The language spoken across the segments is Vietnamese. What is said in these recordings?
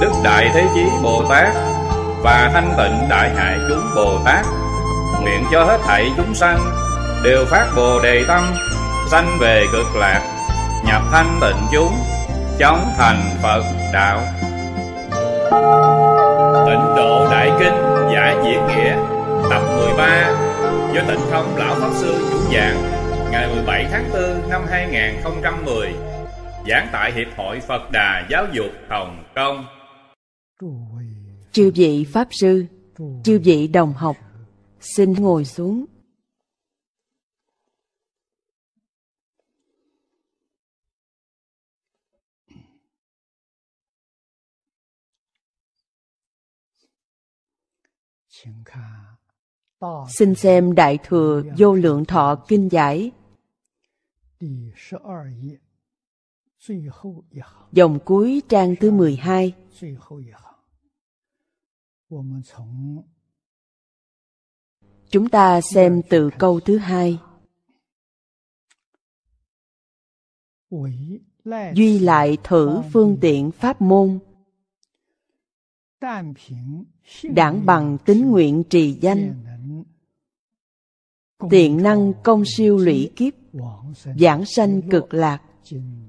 đức đại thế chí bồ tát và thanh tịnh đại hải chúng bồ tát nguyện cho hết thảy chúng sanh đều phát bồ đề tâm sanh về cực lạc nhập thanh tịnh chúng chóng thành phật đạo tịnh độ đại kinh giải diễn nghĩa tập 13 do tịnh thông lão pháp sư chủ giảng ngày 17 tháng 4 năm 2010 giảng tại hiệp hội Phật Đà giáo dục Hồng Kông chư vị pháp sư chư vị đồng học xin ngồi xuống xin xem đại thừa vô lượng thọ kinh giải dòng cuối trang thứ 12 chúng ta xem từ câu thứ hai duy lại thử phương tiện pháp môn đảng bằng tính nguyện trì danh tiện năng công siêu lũy kiếp giảng sanh cực lạc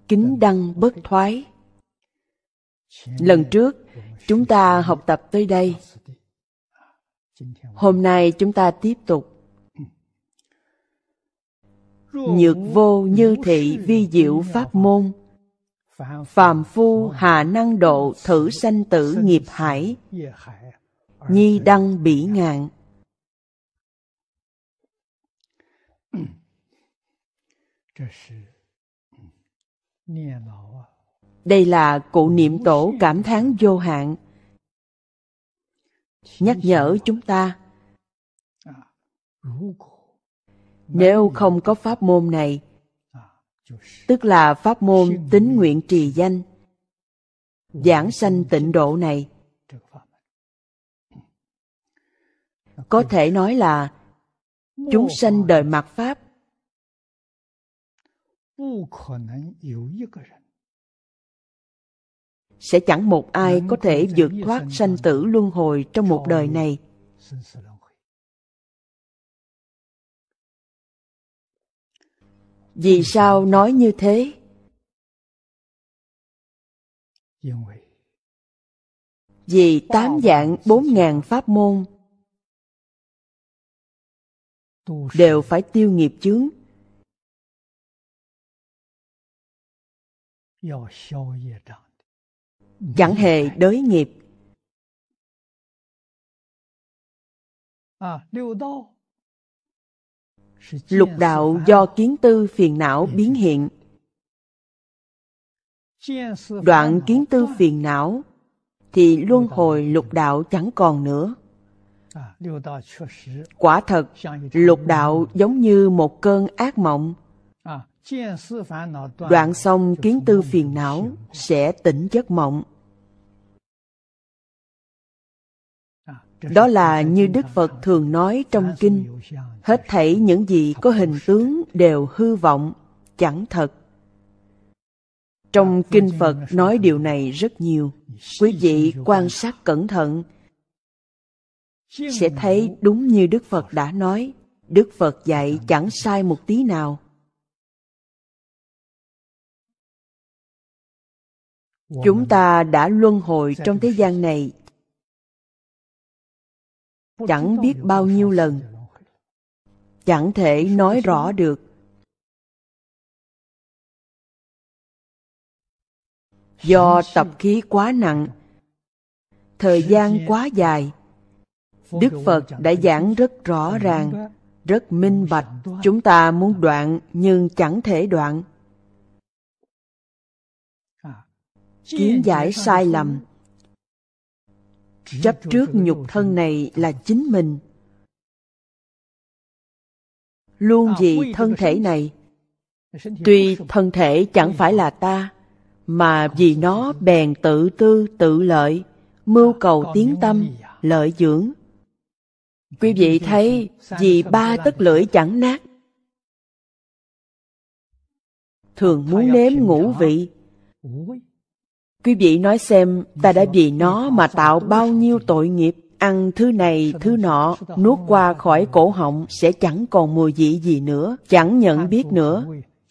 kính đăng bất thoái lần trước chúng ta học tập tới đây hôm nay chúng ta tiếp tục nhược vô như thị vi diệu pháp môn phàm phu hà năng độ thử sanh tử nghiệp hải nhi đăng bỉ ngạn đây là cụ niệm tổ cảm thán vô hạn. Nhắc nhở chúng ta, nếu không có pháp môn này, tức là pháp môn tín nguyện trì danh, giảng sanh tịnh độ này, có thể nói là chúng sanh đời mặt pháp sẽ chẳng một ai có thể vượt thoát sanh tử luân hồi trong một đời này vì sao nói như thế vì tám dạng bốn ngàn pháp môn đều phải tiêu nghiệp chướng chẳng hề đối nghiệp à, lục đạo do kiến tư phiền não biến hiện đoạn kiến tư phiền não thì luân hồi lục đạo chẳng còn nữa à, quả thật lục đạo giống như một cơn ác mộng đoạn xong kiến tư phiền não sẽ tỉnh giấc mộng đó là như đức phật thường nói trong kinh hết thảy những gì có hình tướng đều hư vọng chẳng thật trong kinh phật nói điều này rất nhiều quý vị quan sát cẩn thận sẽ thấy đúng như đức phật đã nói đức phật dạy chẳng sai một tí nào chúng ta đã luân hồi trong thế gian này chẳng biết bao nhiêu lần chẳng thể nói rõ được do tập khí quá nặng thời gian quá dài đức phật đã giảng rất rõ ràng rất minh bạch chúng ta muốn đoạn nhưng chẳng thể đoạn kiến giải sai lầm chấp trước nhục thân này là chính mình luôn vì thân thể này tuy thân thể chẳng phải là ta mà vì nó bèn tự tư tự lợi mưu cầu tiến tâm lợi dưỡng quý vị thấy vì ba tất lưỡi chẳng nát thường muốn nếm ngũ vị Quý vị nói xem, ta đã vì nó mà tạo bao nhiêu tội nghiệp, ăn thứ này thứ nọ, nuốt qua khỏi cổ họng sẽ chẳng còn mùi vị gì nữa, chẳng nhận biết nữa.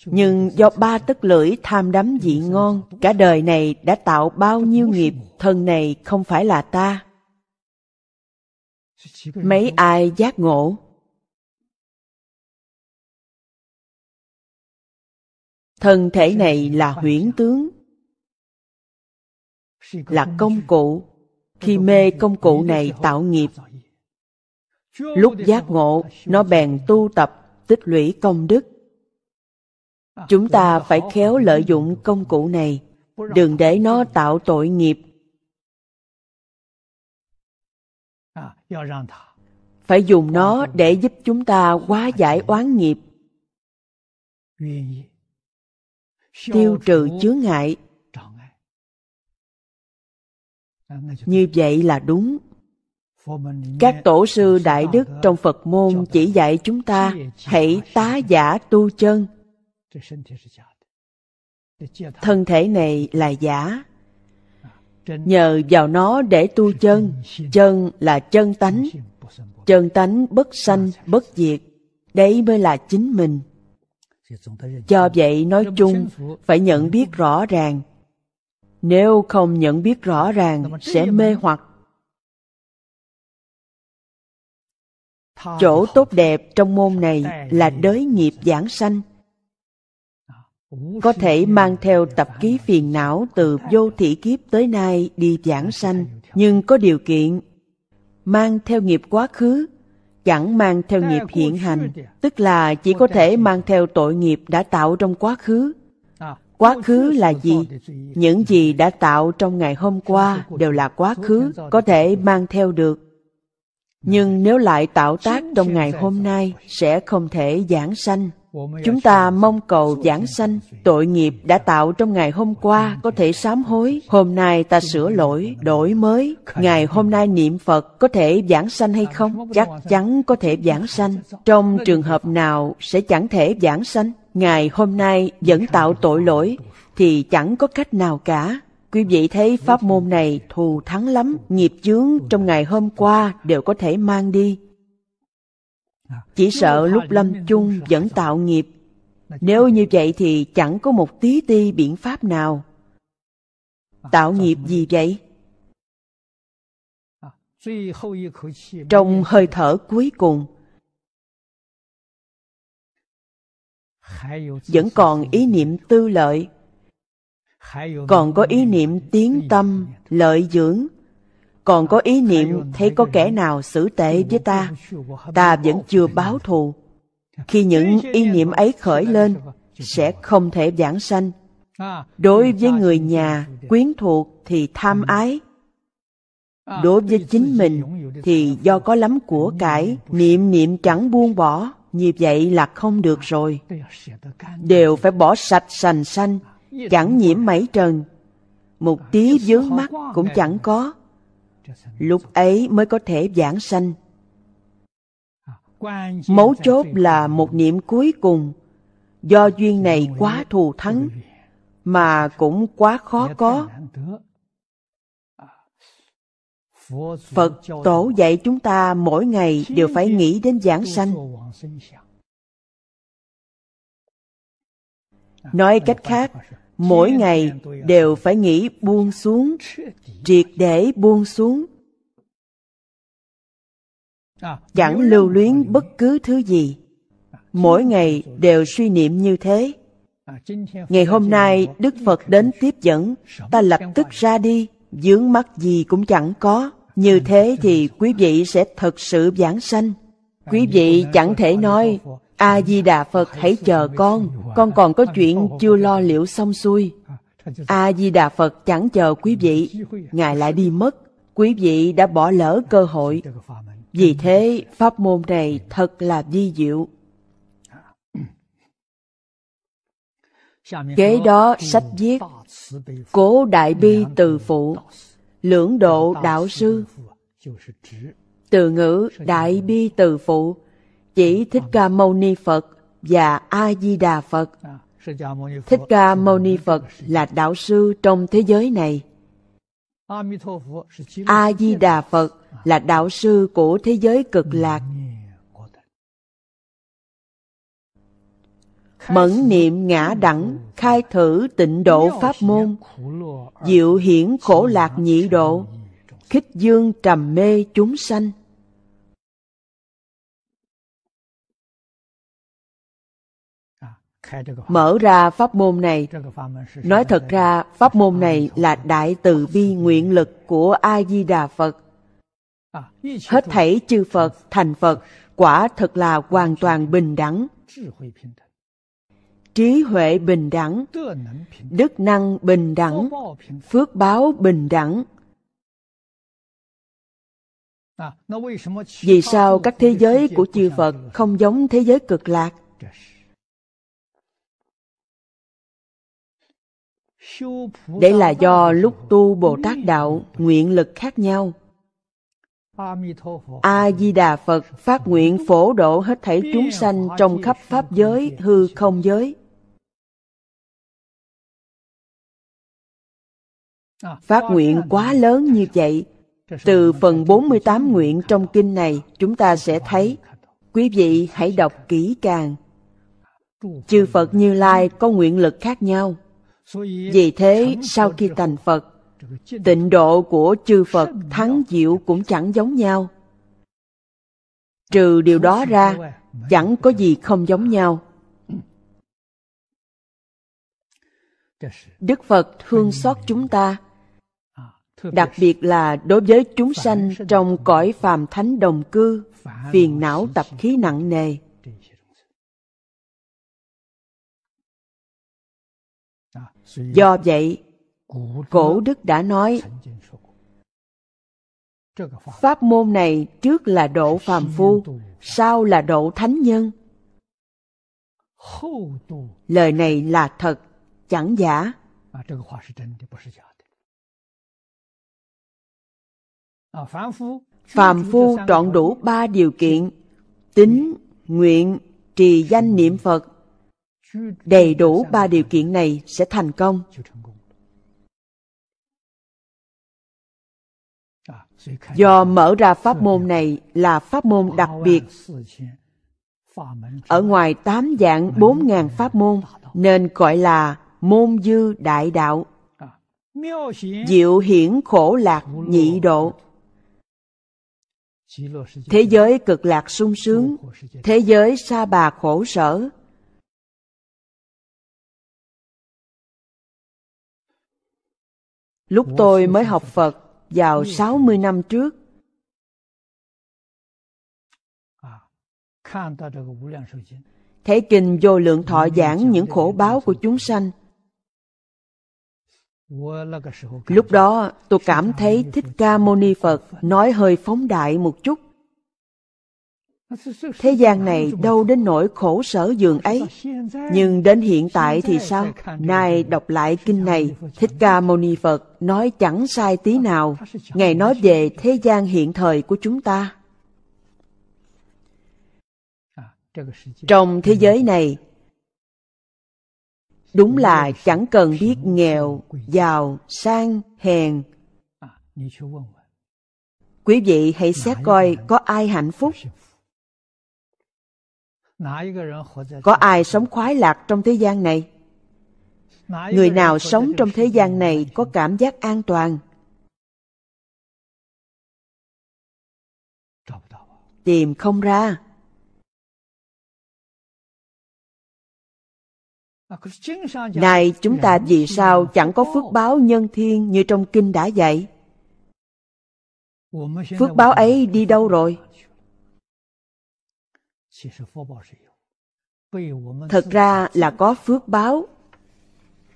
Nhưng do ba tức lưỡi tham đắm vị ngon, cả đời này đã tạo bao nhiêu nghiệp, thân này không phải là ta. Mấy ai giác ngộ? Thân thể này là huyễn tướng, là công cụ khi mê công cụ này tạo nghiệp lúc giác ngộ nó bèn tu tập tích lũy công đức à, chúng ta phải khéo lợi dụng công cụ này đừng để nó tạo tội nghiệp à, phải dùng nó để giúp chúng ta hóa giải oán nghiệp tiêu trừ chướng ngại như vậy là đúng các tổ sư đại đức trong phật môn chỉ dạy chúng ta hãy tá giả tu chân thân thể này là giả nhờ vào nó để tu chân chân là chân tánh chân tánh bất sanh bất diệt đấy mới là chính mình do vậy nói chung phải nhận biết rõ ràng nếu không nhận biết rõ ràng sẽ mê hoặc. Chỗ tốt đẹp trong môn này là đới nghiệp giảng sanh. Có thể mang theo tập ký phiền não từ vô thị kiếp tới nay đi giảng sanh, nhưng có điều kiện mang theo nghiệp quá khứ chẳng mang theo nghiệp hiện hành tức là chỉ có thể mang theo tội nghiệp đã tạo trong quá khứ quá khứ là gì những gì đã tạo trong ngày hôm qua đều là quá khứ có thể mang theo được nhưng nếu lại tạo tác trong ngày hôm nay sẽ không thể giảng sanh chúng ta mong cầu giảng sanh tội nghiệp đã tạo trong ngày hôm qua có thể sám hối hôm nay ta sửa lỗi đổi mới ngày hôm nay niệm phật có thể giảng sanh hay không chắc chắn có thể giảng sanh trong trường hợp nào sẽ chẳng thể giảng sanh ngày hôm nay vẫn tạo tội lỗi thì chẳng có cách nào cả Quý vị thấy pháp môn này thù thắng lắm, nghiệp chướng trong ngày hôm qua đều có thể mang đi. Chỉ sợ lúc lâm chung vẫn tạo nghiệp. Nếu như vậy thì chẳng có một tí ti biện pháp nào. Tạo nghiệp gì vậy? Trong hơi thở cuối cùng, vẫn còn ý niệm tư lợi còn có ý niệm tiến tâm lợi dưỡng còn có ý niệm thấy có kẻ nào xử tệ với ta ta vẫn chưa báo thù dạ. khi những ý niệm ấy khởi lên sẽ không thể giảng sanh à, đối với người nhà quyến thuộc thì tham ừ. ái à, đối với chính mình thì do có lắm của cải niệm niệm chẳng buông bỏ như vậy là không được à, rồi đều phải bỏ sạch sành sanh chẳng nhiễm mấy trần một tí vướng mắt à, cũng chẳng có lúc ấy mới có thể giảng sanh à, mấu chốt là một niệm cuối cùng do duyên này quá thù thắng mà cũng quá khó có à, phật tổ dạy chúng ta mỗi ngày đều phải nghĩ đến giảng sanh nói cách khác mỗi ngày đều phải nghĩ buông xuống triệt để buông xuống chẳng lưu luyến bất cứ thứ gì mỗi ngày đều suy niệm như thế ngày hôm nay đức phật đến tiếp dẫn ta lập tức ra đi dướng mắt gì cũng chẳng có như thế thì quý vị sẽ thật sự giảng sanh quý vị chẳng thể nói A-di-đà Phật hãy chờ con, con còn có chuyện chưa lo liệu xong xuôi. A-di-đà Phật chẳng chờ quý vị, Ngài lại đi mất, quý vị đã bỏ lỡ cơ hội. Vì thế, pháp môn này thật là vi diệu. Kế đó sách viết Cố Đại Bi Từ Phụ Lưỡng Độ Đạo Sư Từ ngữ Đại Bi Từ Phụ chỉ Thích Ca Mâu Ni Phật và A Di Đà Phật. À, Thích Ca Mâu Ni Phật là đạo sư trong thế giới này. A Di Đà Phật là đạo sư của thế giới cực lạc. Mẫn niệm ngã đẳng khai thử tịnh độ pháp môn, diệu hiển khổ lạc nhị độ, khích dương trầm mê chúng sanh. mở ra pháp môn này nói thật ra pháp môn này là đại từ bi nguyện lực của a di đà phật à, hết thảy chư phật thành phật quả thật là hoàn toàn bình đẳng trí huệ bình đẳng đức năng bình đẳng phước báo bình đẳng à, vì sao các thế giới của chư phật không giống thế giới cực lạc Đây là do lúc tu Bồ Tát Đạo nguyện lực khác nhau. A-di-đà Phật phát nguyện phổ độ hết thảy chúng sanh trong khắp Pháp giới, hư không giới. Phát nguyện quá lớn như vậy, từ phần 48 nguyện trong kinh này chúng ta sẽ thấy. Quý vị hãy đọc kỹ càng. Chư Phật Như Lai có nguyện lực khác nhau vì thế sau khi thành phật tịnh độ của chư phật thắng diệu cũng chẳng giống nhau trừ điều đó ra chẳng có gì không giống nhau đức phật thương xót chúng ta đặc biệt là đối với chúng sanh trong cõi phàm thánh đồng cư phiền não tập khí nặng nề do vậy cổ đức đã nói pháp môn này trước là độ phàm phu sau là độ thánh nhân lời này là thật chẳng giả à, phàm phu trọn đủ ba điều kiện tính nguyện trì danh ừ. niệm phật đầy đủ ba điều kiện này sẽ thành công do mở ra pháp môn này là pháp môn đặc biệt ở ngoài tám dạng bốn ngàn pháp môn nên gọi là môn dư đại đạo diệu hiển khổ lạc nhị độ thế giới cực lạc sung sướng thế giới sa bà khổ sở Lúc tôi mới học Phật vào 60 ừ. năm trước, à, thấy kinh vô lượng thọ giảng những khổ báo của chúng sanh lúc đó tôi cảm thấy thích ca mâu ni phật nói hơi phóng đại một chút thế gian này đâu đến nỗi khổ sở giường ấy nhưng đến hiện tại thì sao nay đọc lại kinh này thích ca mâu ni phật nói chẳng sai tí nào ngài nói về thế gian hiện thời của chúng ta trong thế giới này đúng là chẳng cần biết nghèo giàu sang hèn quý vị hãy xét coi có ai hạnh phúc có ai sống khoái lạc trong thế gian này người nào sống trong thế gian này có cảm giác an toàn tìm không ra này chúng ta vì sao chẳng có phước báo nhân thiên như trong kinh đã dạy phước báo ấy đi đâu rồi thật ra là có phước báo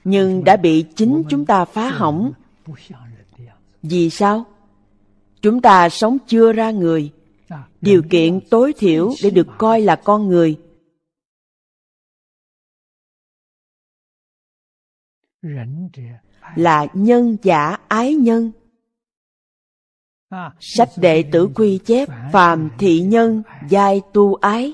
nhưng đã bị chính chúng ta phá hỏng vì sao chúng ta sống chưa ra người dạ, điều kiện tối thiểu để được coi là con người là nhân giả ái nhân Sách đệ tử quy chép Phàm thị nhân giai tu ái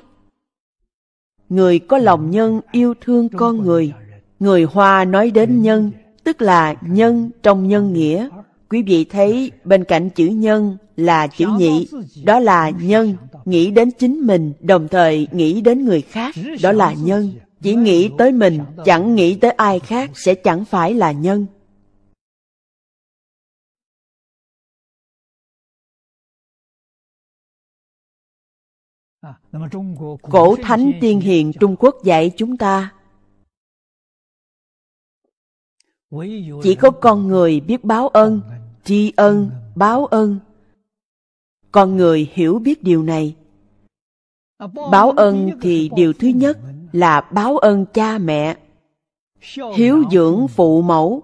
Người có lòng nhân yêu thương con người Người Hoa nói đến nhân Tức là nhân trong nhân nghĩa Quý vị thấy bên cạnh chữ nhân là chữ nhị Đó là nhân Nghĩ đến chính mình Đồng thời nghĩ đến người khác Đó là nhân Chỉ nghĩ tới mình Chẳng nghĩ tới ai khác Sẽ chẳng phải là nhân À, Cổ Thánh Tiên Hiền Trung Quốc dạy chúng ta Chỉ có con người biết báo ơn, tri ân, báo ơn Con người hiểu biết điều này à, Báo ơn thì điều thứ nhất là báo ơn cha mẹ Hiếu dưỡng phụ mẫu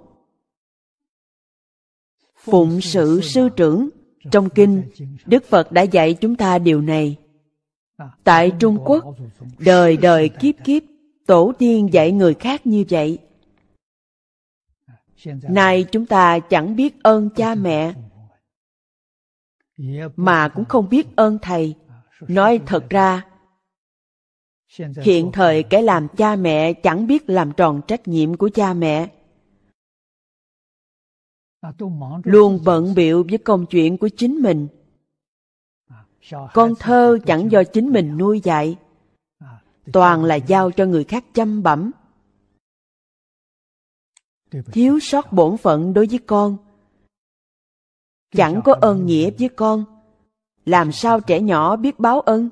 Phụng sự sư trưởng Trong kinh, Đức Phật đã dạy chúng ta điều này tại trung quốc đời đời kiếp kiếp tổ tiên dạy người khác như vậy nay chúng ta chẳng biết ơn cha mẹ mà cũng không biết ơn thầy nói thật ra hiện thời kẻ làm cha mẹ chẳng biết làm tròn trách nhiệm của cha mẹ luôn bận biệu với công chuyện của chính mình con thơ chẳng do chính mình nuôi dạy toàn là giao cho người khác chăm bẩm thiếu sót bổn phận đối với con chẳng có ơn nghĩa với con làm sao trẻ nhỏ biết báo ơn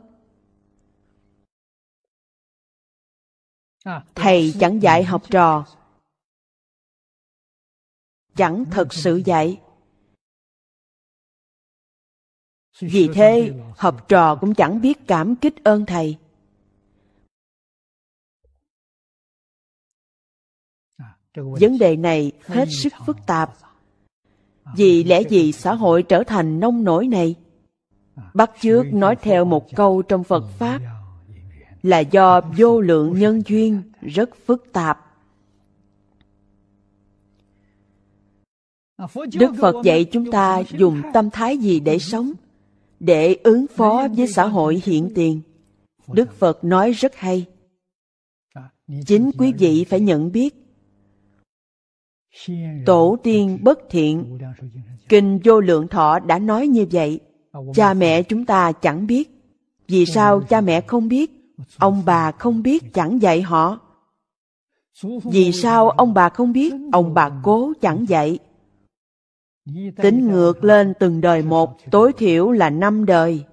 thầy chẳng dạy học trò chẳng thật sự dạy vì thế học trò cũng chẳng biết cảm kích ơn thầy à, vấn đề này hết sức phức tạp à, vì lẽ gì xã hội trở thành nông nổi này à, bắt chước nói theo một câu trong phật pháp là do vô lượng nhân duyên rất phức tạp đức phật dạy chúng ta dùng tâm thái gì để sống để ứng phó với xã hội hiện tiền đức phật nói rất hay chính quý vị phải nhận biết tổ tiên bất thiện kinh vô lượng thọ đã nói như vậy cha mẹ chúng ta chẳng biết vì sao cha mẹ không biết ông bà không biết chẳng dạy họ vì sao ông bà không biết ông bà cố chẳng dạy tính ngược lên từng đời một tối thiểu là năm đời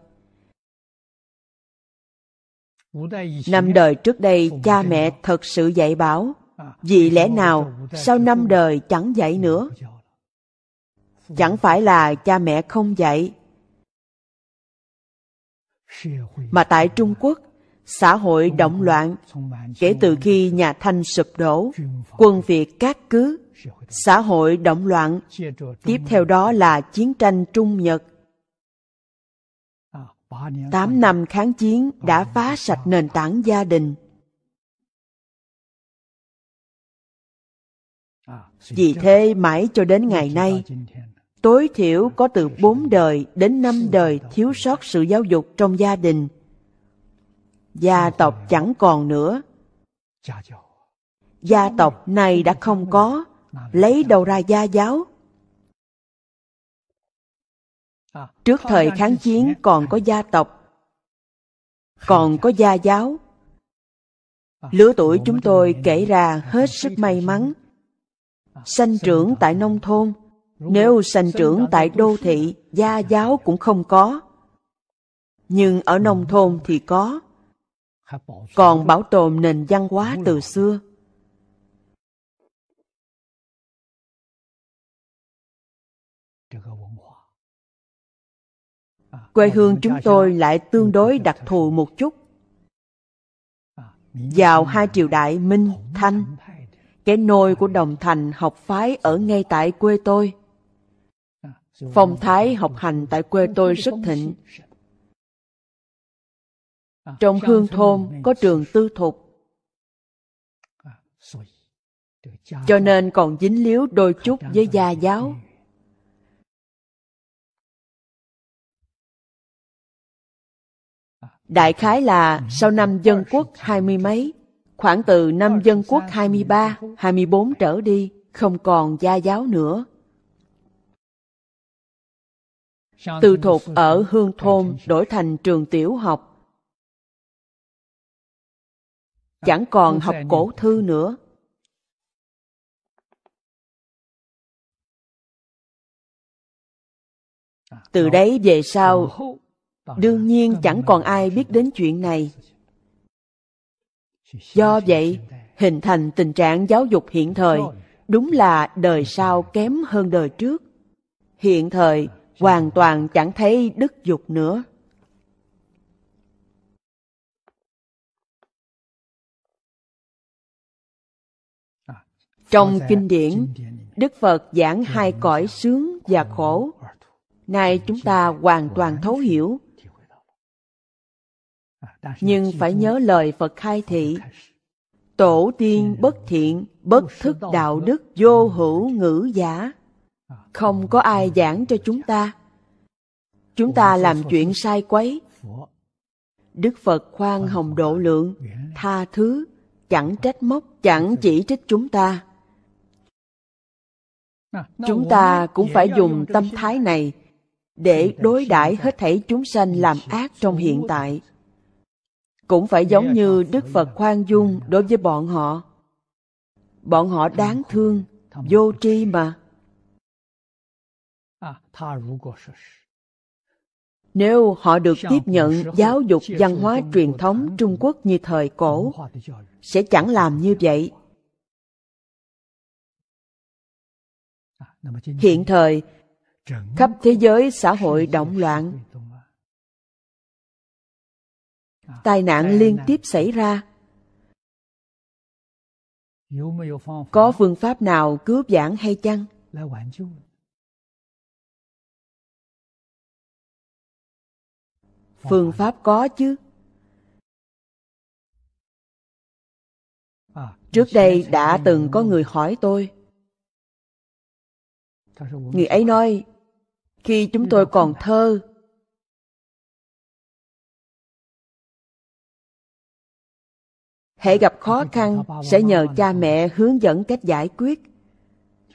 năm đời trước đây cha mẹ thật sự dạy bảo vì lẽ nào sau năm đời chẳng dạy nữa chẳng phải là cha mẹ không dạy mà tại trung quốc xã hội động loạn kể từ khi nhà thanh sụp đổ quân việt cát cứ xã hội động loạn tiếp theo đó là chiến tranh trung nhật à, tám năm kháng chiến đã phá sạch nền tảng gia đình à, vì thế mãi cho đến ngày nay tối thiểu có từ bốn đời đến năm đời thiếu sót sự giáo dục trong gia đình gia tộc chẳng còn nữa gia tộc này đã không có lấy đầu ra gia giáo trước thời kháng chiến còn có gia tộc còn có gia giáo lứa tuổi chúng tôi kể ra hết sức may mắn sanh trưởng tại nông thôn nếu sanh trưởng tại đô thị gia giáo cũng không có nhưng ở nông thôn thì có còn bảo tồn nền văn hóa từ xưa quê hương chúng tôi lại tương đối đặc thù một chút vào hai triều đại minh thanh cái nôi của đồng thành học phái ở ngay tại quê tôi phong thái học hành tại quê tôi rất thịnh trong hương thôn có trường tư thục cho nên còn dính líu đôi chút với gia giáo Đại khái là ừ. sau năm dân quốc hai mươi mấy, khoảng từ năm dân quốc 23, 24 trở đi, không còn gia giáo nữa. Từ thuộc ở hương thôn đổi thành trường tiểu học. Chẳng còn học cổ thư nữa. Từ đấy về sau, đương nhiên chẳng còn ai biết đến chuyện này do vậy hình thành tình trạng giáo dục hiện thời đúng là đời sau kém hơn đời trước hiện thời hoàn toàn chẳng thấy đức dục nữa trong kinh điển đức phật giảng hai cõi sướng và khổ nay chúng ta hoàn toàn thấu hiểu nhưng phải nhớ lời phật khai thị tổ tiên bất thiện bất thức đạo đức vô hữu ngữ giả không có ai giảng cho chúng ta chúng ta làm chuyện sai quấy đức phật khoan hồng độ lượng tha thứ chẳng trách móc chẳng chỉ trích chúng ta chúng ta cũng phải dùng tâm thái này để đối đãi hết thảy chúng sanh làm ác trong hiện tại cũng phải giống như đức phật khoan dung đối với bọn họ bọn họ đáng thương vô tri mà à, nếu họ được tiếp nhận giáo dục văn hóa truyền thống trung quốc như thời cổ sẽ chẳng làm như vậy à, hiện thời khắp thế giới xã hội động loạn tai nạn liên tiếp xảy ra có phương pháp nào cứu vãn hay chăng phương pháp có chứ à, trước đây đã từng có người hỏi tôi người ấy nói khi chúng tôi còn thơ hệ gặp khó khăn sẽ nhờ cha mẹ hướng dẫn cách giải quyết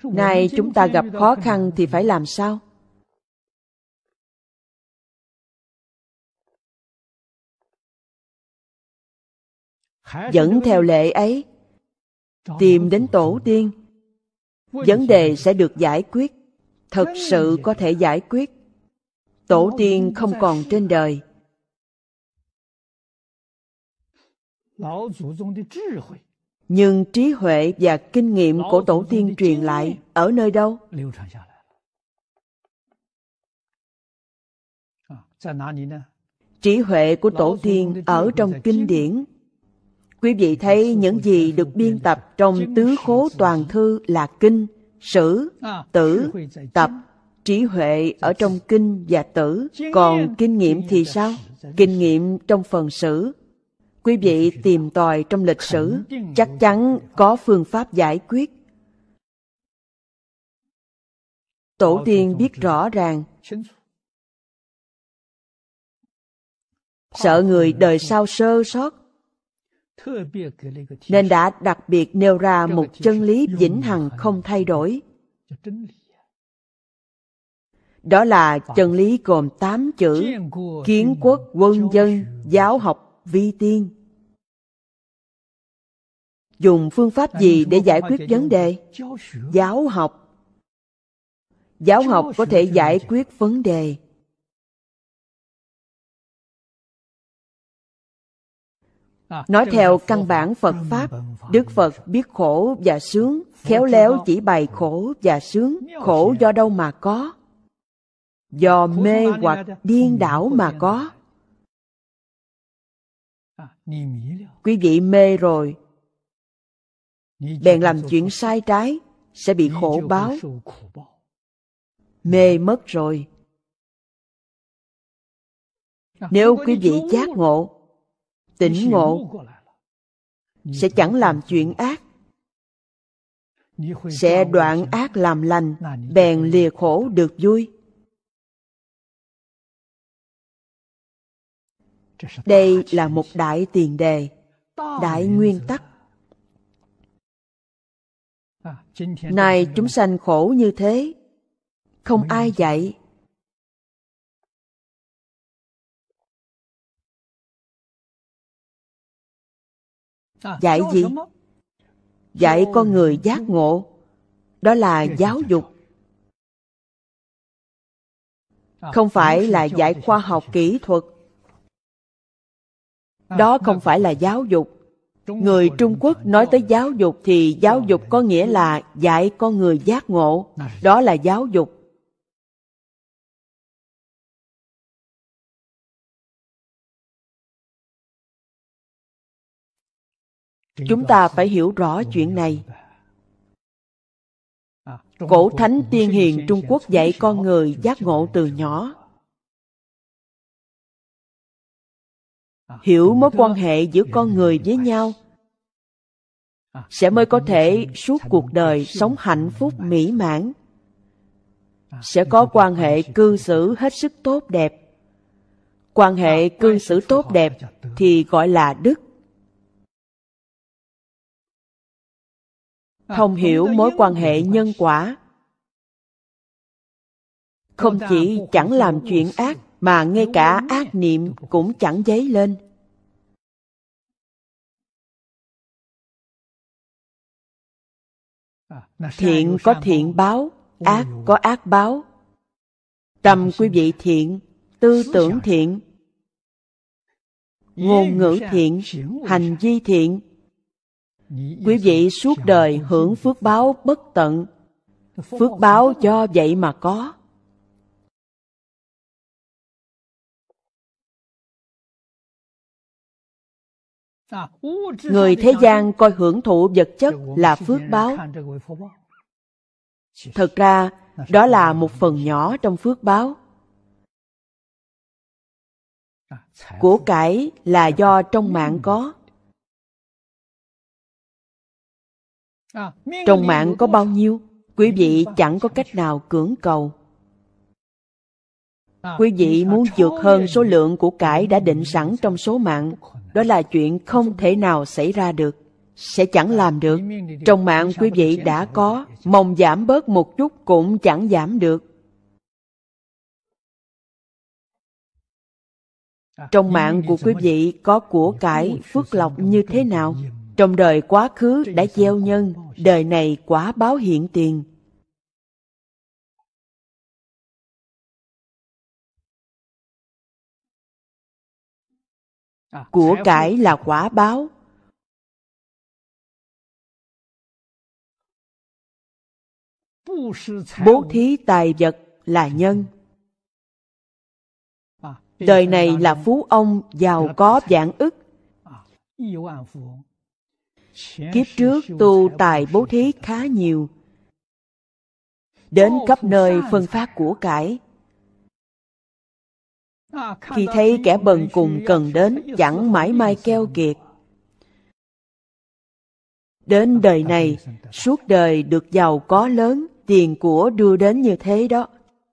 nay chúng ta gặp khó khăn thì phải làm sao vẫn theo lệ ấy tìm đến tổ tiên vấn đề sẽ được giải quyết thật sự có thể giải quyết tổ tiên không còn trên đời Nhưng trí huệ và kinh nghiệm của tổ tiên truyền lại ở nơi đâu? Trí huệ của tổ tiên ở trong kinh điển. Quý vị thấy những gì được biên tập trong tứ khố toàn thư là kinh, sử, à, tử, tập, trí huệ ở trong kinh và tử còn kinh nghiệm thì sao kinh nghiệm trong phần sử quý vị tìm tòi trong lịch sử chắc chắn có phương pháp giải quyết tổ tiên biết rõ ràng sợ người đời sau sơ sót nên đã đặc biệt nêu ra một chân lý vĩnh hằng không thay đổi đó là chân lý gồm tám chữ kiến quốc quân dân giáo học vi tiên dùng phương pháp gì để giải quyết vấn đề giáo học giáo học có thể giải quyết vấn đề nói theo căn bản phật pháp đức phật biết khổ và sướng khéo léo chỉ bày khổ và sướng khổ do đâu mà có do mê hoặc điên đảo mà có quý vị mê rồi bèn làm chuyện sai trái sẽ bị khổ báo mê mất rồi à, nếu quý vị giác ngộ tỉnh ngộ sẽ chẳng làm chuyện ác sẽ đoạn ác làm lành bèn lìa khổ được vui đây là một đại tiền đề đại nguyên tắc này chúng sanh khổ như thế không ai dạy dạy gì dạy con người giác ngộ đó là giáo dục không phải là dạy khoa học kỹ thuật đó không phải là giáo dục người trung quốc nói tới giáo dục thì giáo dục có nghĩa là dạy con người giác ngộ đó là giáo dục chúng ta phải hiểu rõ chuyện này cổ thánh tiên hiền trung quốc dạy con người giác ngộ từ nhỏ hiểu mối quan hệ giữa con người với nhau à, sẽ mới có thể suốt cuộc đời sống hạnh phúc mỹ mãn à, sẽ có quan hệ cư xử hết sức tốt đẹp quan hệ à, cư xử tốt đẹp thì gọi là đức thông hiểu mối quan hệ nhân quả không chỉ chẳng làm chuyện ác mà ngay cả ác niệm cũng chẳng dấy lên à, thiện có thiện báo ác có ác báo tâm quý vị thiện tư tưởng thiện ngôn ngữ thiện hành vi thiện quý vị suốt đời hưởng phước báo bất tận phước báo do vậy mà có người thế gian coi hưởng thụ vật chất là phước báo Thực ra đó là một phần nhỏ trong phước báo của cải là do trong mạng có trong mạng có bao nhiêu quý vị chẳng có cách nào cưỡng cầu quý vị muốn vượt hơn số lượng của cải đã định sẵn trong số mạng đó là chuyện không thể nào xảy ra được sẽ chẳng làm được trong mạng quý vị đã có dạ, dạ. mong giảm bớt một chút cũng chẳng giảm được à, trong mạng của quý vị có của cải phước lộc như thế nào trong đời quá khứ đã gieo nhân đời này quả báo hiện tiền À, của cải là quả báo bố thí tài vật là ừ. nhân à, đời này là phú ông giàu có vạn ức à, kiếp trước tu tài bố thí khá nhiều đến khắp nơi phân phát của cải khi thấy kẻ bần cùng cần đến chẳng mãi mai keo kiệt đến đời này suốt đời được giàu có lớn tiền của đưa đến như thế đó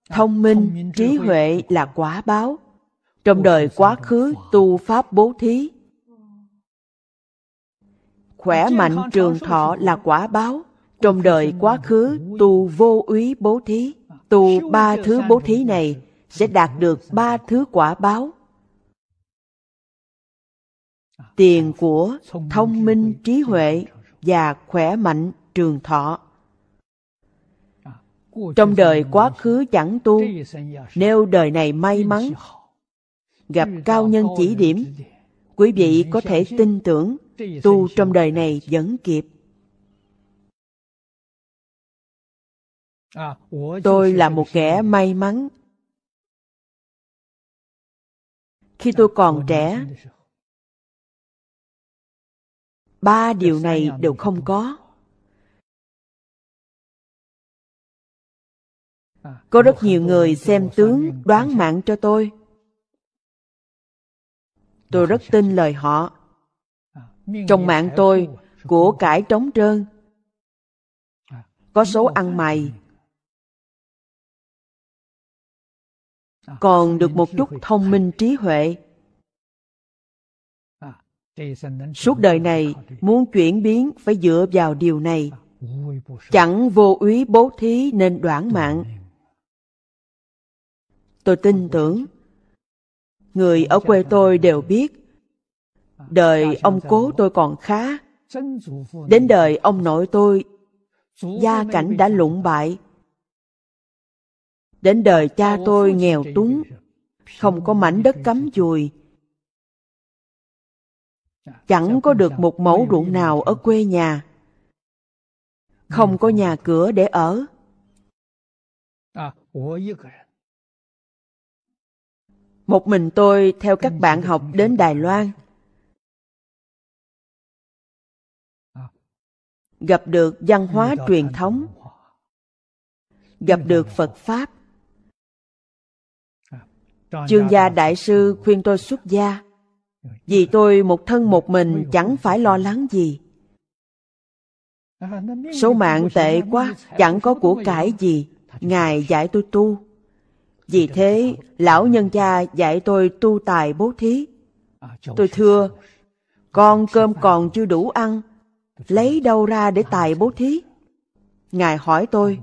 thông minh trí huệ là quả báo trong đời quá khứ tu pháp bố thí khỏe mạnh trường thọ là quả báo trong đời quá khứ tu vô úy bố thí tu ba thứ bố thí này sẽ đạt được ba thứ quả báo tiền của thông minh trí huệ và khỏe mạnh trường thọ trong đời quá khứ chẳng tu nếu đời này may mắn gặp cao nhân chỉ điểm quý vị có thể tin tưởng tu trong đời này vẫn kịp tôi là một kẻ may mắn khi tôi còn trẻ ba điều này đều không có có rất nhiều người xem tướng đoán mạng cho tôi tôi rất tin lời họ trong mạng tôi của cải trống trơn có số ăn mày còn được một chút thông minh trí huệ suốt đời này muốn chuyển biến phải dựa vào điều này chẳng vô úy bố thí nên đoản mạng tôi tin tưởng người ở quê tôi đều biết đời ông cố tôi còn khá đến đời ông nội tôi gia cảnh đã lụng bại Đến đời cha tôi nghèo túng, không có mảnh đất cắm chùi. Chẳng có được một mẫu ruộng nào ở quê nhà. Không có nhà cửa để ở. À, một mình tôi theo các bạn học đến Đài Loan. À. Gặp được văn hóa truyền thống. Gặp được Phật Pháp Chương gia đại sư khuyên tôi xuất gia, vì tôi một thân một mình chẳng phải lo lắng gì. À, Số mạng tệ quá, chẳng có của cải gì, Ngài dạy tôi tu. Vì thế, lão nhân gia dạy tôi tu tài bố thí. À, tôi thưa, con cơm còn chưa đủ ăn, lấy đâu ra để tài bố thí? Ngài hỏi tôi,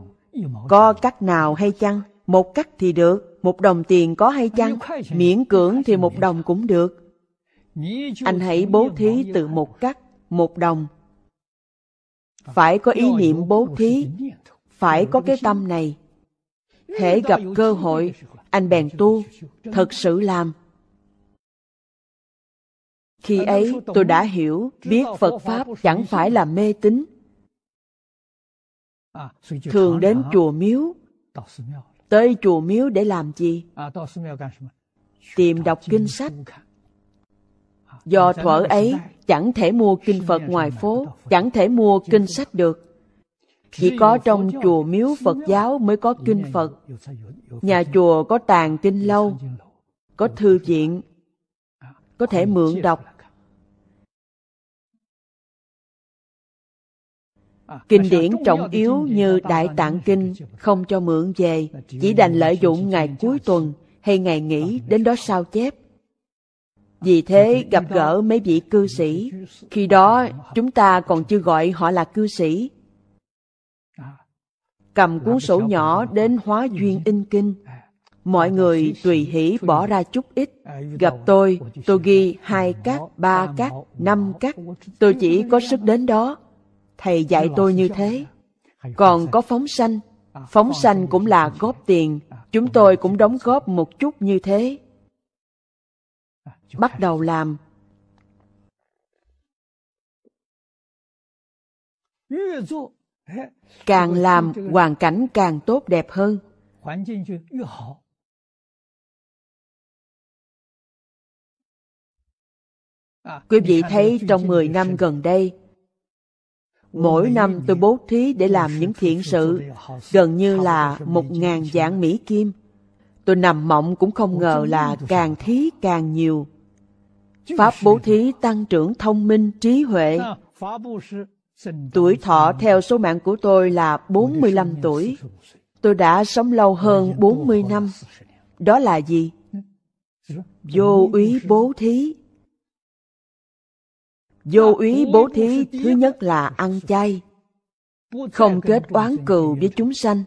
có cách nào hay chăng? Một cách thì được một đồng tiền có hay chăng miễn cưỡng thì một đồng cũng được anh hãy bố thí từ một cắt một đồng phải có ý niệm bố thí phải có cái tâm này hễ gặp cơ hội anh bèn tu thật sự làm khi ấy tôi đã hiểu biết phật pháp chẳng phải là mê tín à, thường đến chùa miếu Tới chùa miếu để làm gì? À, Tìm đọc kinh sách. À, Do thuở ấy, chẳng thể mua kinh Phật ngoài phố, chẳng thể mua kinh sách được. Chỉ có trong chùa miếu Phật giáo mới có kinh Phật. Nhà chùa có tàng kinh lâu, có thư viện, à, có thể mượn đọc kinh điển trọng yếu như đại tạng kinh không cho mượn về chỉ đành lợi dụng ngày cuối tuần hay ngày nghỉ đến đó sao chép vì thế gặp gỡ mấy vị cư sĩ khi đó chúng ta còn chưa gọi họ là cư sĩ à. cầm cuốn sổ nhỏ đến hóa duyên in kinh à. mọi người tùy hỷ bỏ ra chút ít à, gặp tôi tôi ghi hai cát ba cát năm cát tôi chỉ có sức đến đó thầy dạy tôi như thế còn có phóng sanh à, phóng sanh cũng là góp tiền à, chúng tôi cũng đóng góp một chút như thế à, bắt đầu làm càng làm hoàn cảnh càng tốt đẹp hơn quý vị thấy trong 10 năm gần đây Mỗi năm tôi bố thí để làm những thiện sự, gần như là một ngàn dạng Mỹ Kim. Tôi nằm mộng cũng không ngờ là càng thí càng nhiều. Pháp bố thí tăng trưởng thông minh, trí huệ. Tuổi thọ theo số mạng của tôi là 45 tuổi. Tôi đã sống lâu hơn 40 năm. Đó là gì? Vô úy bố thí Vô úy bố thí thứ nhất là ăn chay, không kết oán cừu với chúng sanh.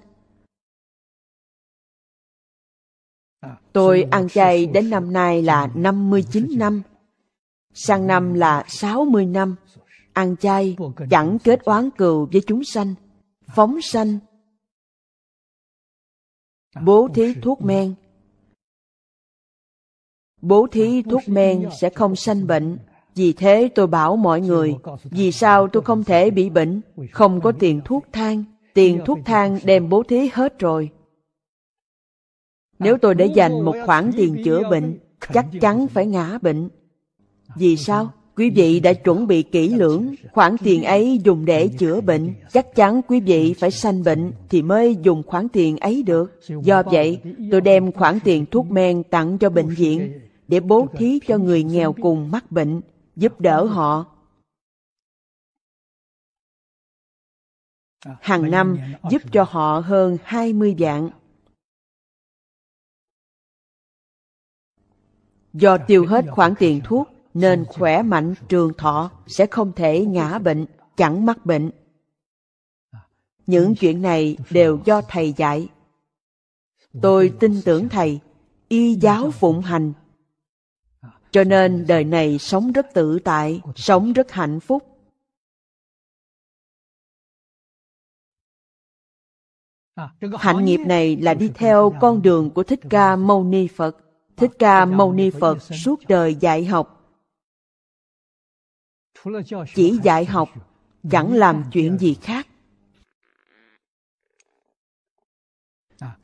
Tôi ăn chay đến năm nay là 59 năm, sang năm là 60 năm. Ăn chay chẳng kết oán cừu với chúng sanh, phóng sanh, bố thí thuốc men. Bố thí thuốc men sẽ không sanh bệnh, vì thế tôi bảo mọi người, vì sao tôi không thể bị bệnh, không có tiền thuốc thang, tiền thuốc thang đem bố thí hết rồi. Nếu tôi để dành một khoản tiền chữa bệnh, chắc chắn phải ngã bệnh. Vì sao? Quý vị đã chuẩn bị kỹ lưỡng, khoản tiền ấy dùng để chữa bệnh, chắc chắn quý vị phải sanh bệnh thì mới dùng khoản tiền ấy được. Do vậy, tôi đem khoản tiền thuốc men tặng cho bệnh viện để bố thí cho người nghèo cùng mắc bệnh giúp đỡ họ à, hàng năm giúp cho họ hơn 20 dạng Do à, tiêu hết khoản tiền thuốc nên khỏe mạnh trường thọ sẽ không thể ngã bệnh, chẳng mắc bệnh. À, Những chuyện này đều do thầy dạy. Tôi tin tưởng thầy, y giáo phụng hành cho nên đời này sống rất tự tại sống rất hạnh phúc hạnh nghiệp này là đi theo con đường của thích ca mâu ni phật thích ca mâu ni phật suốt đời dạy học chỉ dạy học chẳng làm chuyện gì khác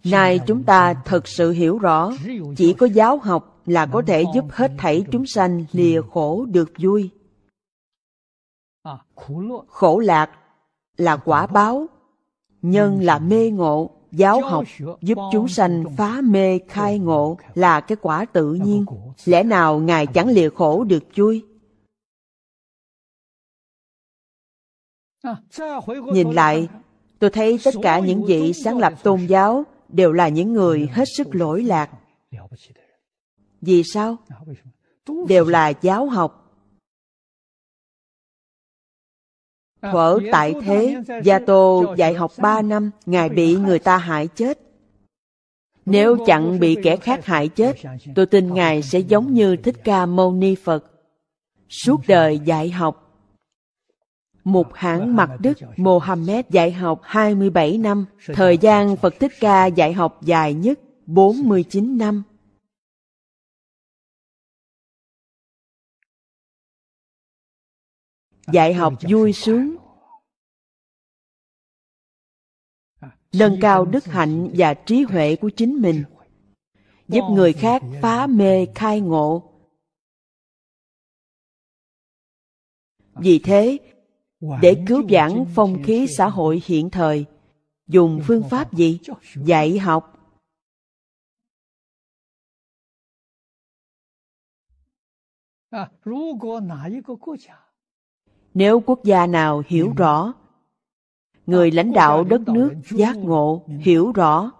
nay chúng ta thật sự hiểu rõ chỉ có giáo học là có thể giúp hết thảy chúng sanh lìa khổ được vui khổ lạc là quả báo nhân là mê ngộ giáo học giúp chúng sanh phá mê khai ngộ là cái quả tự nhiên lẽ nào ngài chẳng lìa khổ được vui nhìn lại tôi thấy tất cả những vị sáng lập tôn giáo đều là những người hết sức lỗi lạc vì sao? Đều là giáo học. Thuở tại thế, Gia Tô dạy học ba năm, Ngài bị người ta hại chết. Nếu chẳng bị kẻ khác hại chết, tôi tin Ngài sẽ giống như Thích Ca Mâu Ni Phật. Suốt đời dạy học. Một hãng mặt Đức Mohammed dạy học 27 năm, thời gian Phật Thích Ca dạy học dài nhất 49 năm. dạy học vui sướng nâng cao đức hạnh và trí huệ của chính mình giúp người khác phá mê khai ngộ vì thế để cứu vãn phong khí xã hội hiện thời dùng phương pháp gì dạy học à, 如果哪一个国家 nếu quốc gia nào hiểu rõ người lãnh đạo đất nước giác ngộ hiểu rõ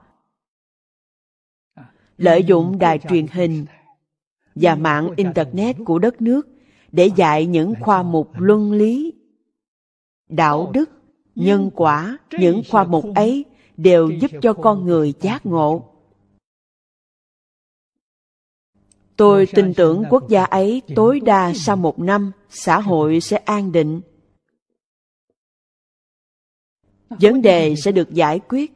à, lợi dụng đài truyền hình và mạng internet của đất nước để dạy những khoa mục luân lý đạo đức nhân quả những khoa mục ấy đều giúp cho con người giác ngộ Tôi tin tưởng quốc gia ấy tối đa sau một năm, xã hội sẽ an định. Vấn đề sẽ được giải quyết.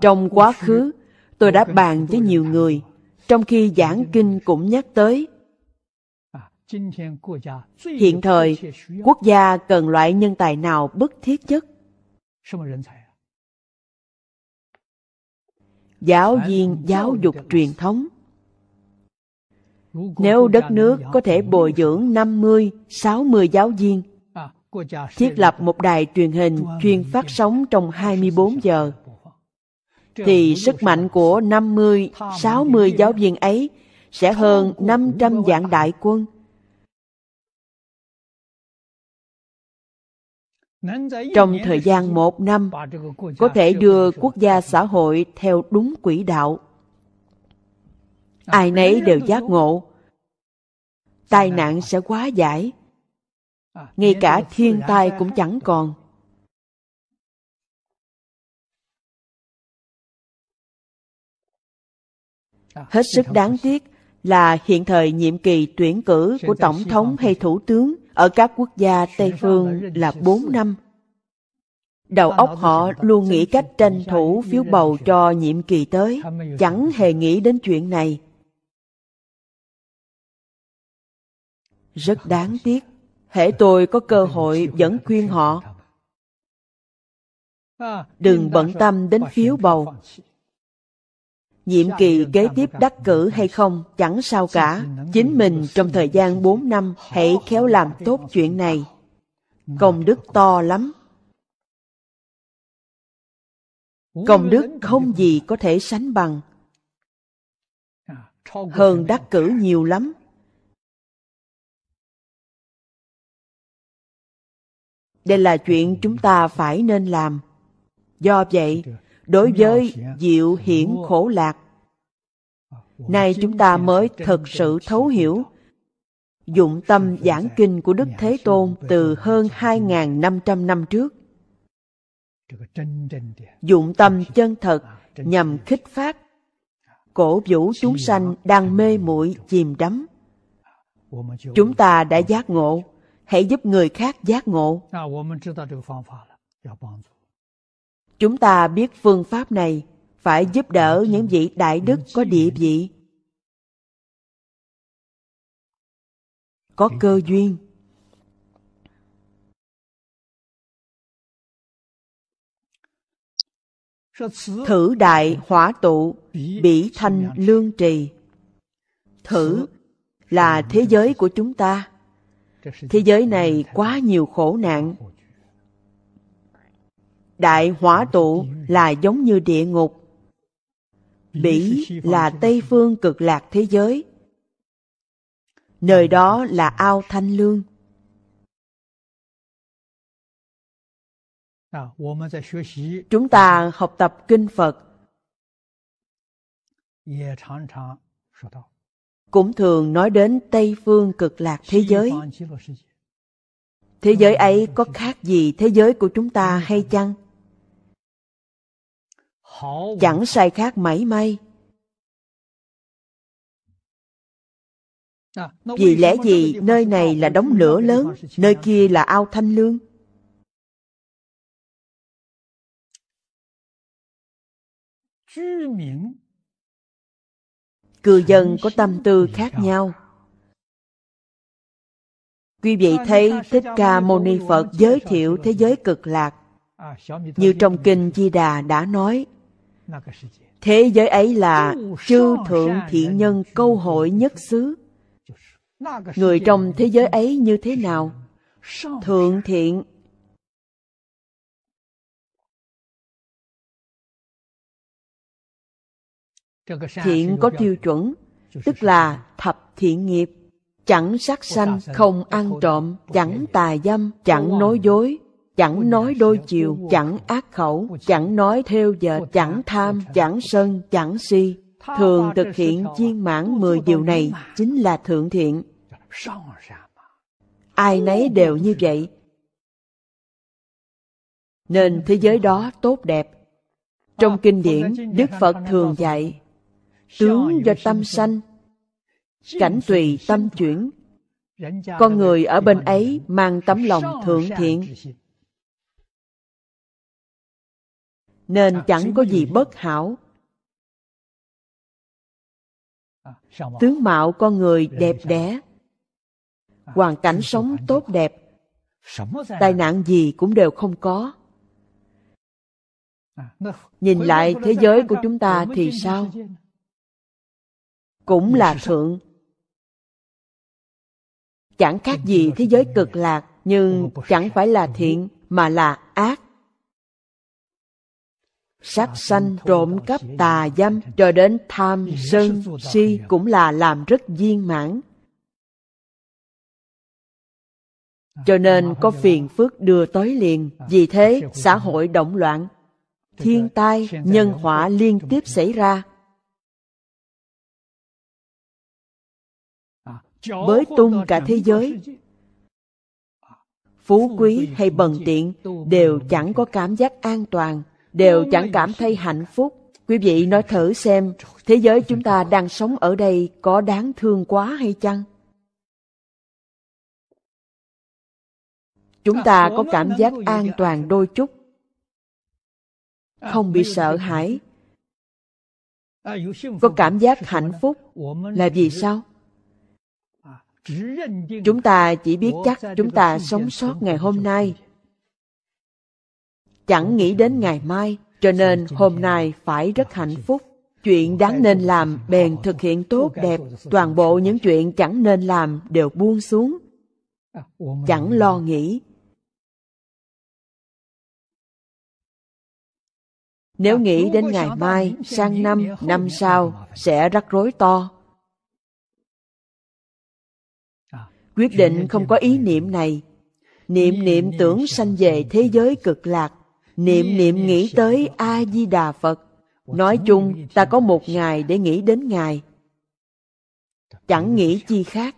Trong quá khứ, tôi đã bàn với nhiều người, trong khi giảng kinh cũng nhắc tới. Hiện thời, quốc gia cần loại nhân tài nào bức thiết nhất? giáo viên giáo dục truyền thống. Nếu đất nước có thể bồi dưỡng 50, 60 giáo viên, thiết lập một đài truyền hình chuyên phát sóng trong 24 giờ, thì sức mạnh của 50, 60 giáo viên ấy sẽ hơn 500 dạng đại quân trong thời gian một năm có thể đưa quốc gia xã hội theo đúng quỹ đạo à, ai nấy đều giác ngộ tai nạn sẽ quá giải à, ngay cả thiên tai cũng chẳng còn à, hết sức đáng tiếc là hiện thời nhiệm kỳ tuyển cử của tổng thống hay thủ tướng ở các quốc gia Tây phương là bốn năm. Đầu óc họ luôn nghĩ cách tranh thủ phiếu bầu cho nhiệm kỳ tới, chẳng hề nghĩ đến chuyện này. Rất đáng tiếc, hễ tôi có cơ hội vẫn khuyên họ. Đừng bận tâm đến phiếu bầu, nhiệm kỳ kế tiếp đắc cử hay không chẳng sao cả chính mình trong thời gian 4 năm hãy khéo làm tốt chuyện này công đức to lắm công đức không gì có thể sánh bằng à, hơn đắc cử nhiều lắm đây là chuyện chúng ta phải nên làm do vậy đối với diệu hiển khổ lạc nay chúng ta mới thật sự thấu hiểu dụng tâm giảng kinh của Đức Thế Tôn từ hơn 2.500 năm trước. Dụng tâm chân thật à, nhằm khích phát, cổ vũ chúng sanh đang mê muội chìm đắm. Chúng ta đã giác ngộ, hãy giúp người khác giác ngộ. À, Chúng ta biết phương pháp này phải giúp đỡ những vị đại đức có địa vị, có cơ duyên. Thử đại hỏa tụ, bỉ thanh lương trì. Thử là thế giới của chúng ta. Thế giới này quá nhiều khổ nạn, Đại hỏa tụ là giống như địa ngục. Bỉ là Tây phương cực lạc thế giới. Nơi đó là ao thanh lương. Chúng ta học tập kinh Phật. Cũng thường nói đến Tây phương cực lạc thế giới. Thế giới ấy có khác gì thế giới của chúng ta hay chăng? chẳng sai khác mảy may à, vì lẽ gì nơi này là đống lửa lớn nơi kia là ao thanh lương cư dân có tâm tư khác nhau quý vị thấy thích ca mâu ni phật giới thiệu thế giới cực lạc à, như trong kinh di đà đã nói Thế giới ấy là chư thượng thiện nhân câu hội nhất xứ. Người trong thế giới ấy như thế nào? Thượng thiện Thiện có tiêu chuẩn, tức là thập thiện nghiệp, chẳng sát sanh, không ăn trộm, chẳng tà dâm, chẳng nói dối, chẳng nói đôi chiều chẳng ác khẩu chẳng nói theo giờ chẳng tham chẳng sân chẳng si thường thực hiện viên mãn mười điều này chính là thượng thiện ai nấy đều như vậy nên thế giới đó tốt đẹp trong kinh điển đức phật thường dạy tướng do tâm sanh cảnh tùy tâm chuyển con người ở bên ấy mang tấm lòng thượng thiện nên à, chẳng có gì bất hảo à, tướng mạo con người dạ, dạ, đẹp đẽ à, hoàn cảnh sống tốt đẹp tai nạn gì cũng đều không có nhìn lại thế giới của chúng ta thì sao cũng dạ, là thượng chẳng khác gì thế giới cực lạc nhưng chẳng phải là thiện mà là sát sanh, trộm cắp, tà dâm, cho đến tham, sân, si cũng là làm rất viên mãn. Cho nên có phiền phức đưa tới liền, vì thế xã hội động loạn, thiên tai, nhân họa liên tiếp xảy ra. Bới tung cả thế giới, phú quý hay bần tiện đều chẳng có cảm giác an toàn đều chẳng cảm thấy hạnh phúc quý vị nói thử xem thế giới chúng ta đang sống ở đây có đáng thương quá hay chăng chúng ta có cảm giác an toàn đôi chút không bị sợ hãi có cảm giác hạnh phúc là vì sao chúng ta chỉ biết chắc chúng ta sống sót ngày hôm nay chẳng nghĩ đến ngày mai, cho nên hôm nay phải rất hạnh phúc. Chuyện đáng nên làm bèn thực hiện tốt đẹp, toàn bộ những chuyện chẳng nên làm đều buông xuống. Chẳng lo nghĩ. Nếu nghĩ đến ngày mai, sang năm, năm sau, sẽ rắc rối to. Quyết định không có ý niệm này, niệm niệm tưởng sanh về thế giới cực lạc niệm niệm nghĩ tới a di đà phật nói chung ta có một ngày để nghĩ đến ngài chẳng nghĩ chi khác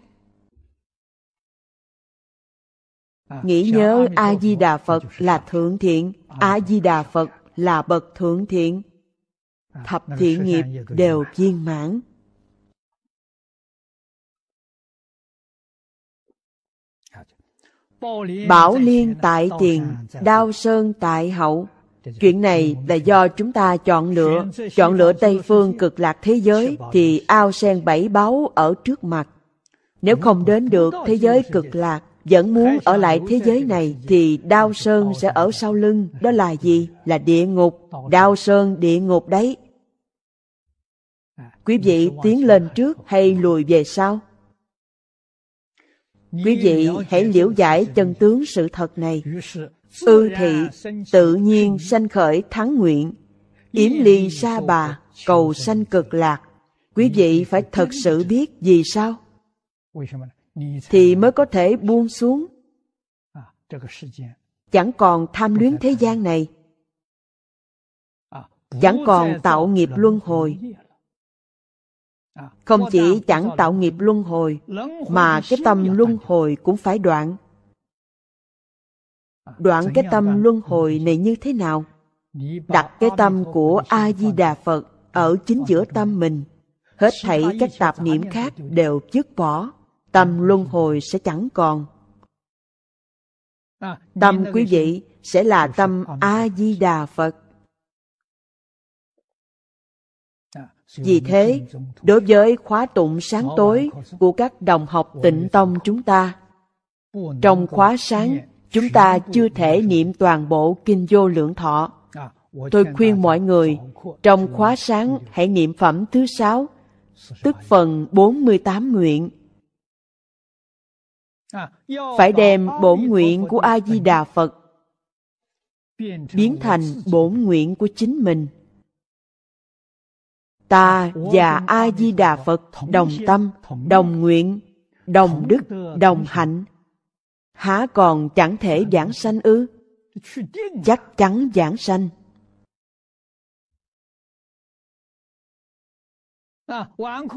à, nghĩ nhớ a di đà phật là thượng thiện a di đà à, phật là bậc thượng thiện à, thập thiện nghiệp đều viên mãn Bảo liên tại tiền, đao sơn tại hậu. Chuyện này là do chúng ta chọn lựa, chọn lựa Tây phương cực lạc thế giới thì ao sen bảy báu ở trước mặt. Nếu không đến được thế giới cực lạc, vẫn muốn ở lại thế giới này thì đao sơn sẽ ở sau lưng, đó là gì? Là địa ngục, đao sơn địa ngục đấy. Quý vị tiến lên trước hay lùi về sau? Quý vị hãy liễu giải chân tướng sự thật này. Ư thị tự nhiên sanh khởi thắng nguyện, yếm ly sa bà, cầu sanh cực lạc. Quý vị phải thật sự biết vì sao? Thì mới có thể buông xuống. Chẳng còn tham luyến thế gian này. Chẳng còn tạo nghiệp luân hồi không chỉ chẳng tạo nghiệp luân hồi mà cái tâm luân hồi cũng phải đoạn à, đoạn cái tâm luân ừ. hồi này như thế nào đặt cái tâm của a di đà phật ừ, ở chính giữa tâm mình hết thảy các tạp niệm khác đều dứt bỏ tâm ừ. luân hồi sẽ chẳng còn à, tâm quý vị sẽ là tâm a di đà phật Vì thế, đối với khóa tụng sáng tối của các đồng học tịnh tông chúng ta, trong khóa sáng, chúng ta chưa thể niệm toàn bộ Kinh Vô Lượng Thọ. Tôi khuyên mọi người, trong khóa sáng hãy niệm phẩm thứ sáu, tức phần 48 nguyện. Phải đem bổn nguyện của A-di-đà Phật biến thành bổn nguyện của chính mình ta và a di đà phật đồng tâm đồng nguyện đồng đức đồng hạnh há còn chẳng thể giảng sanh ư chắc chắn giảng sanh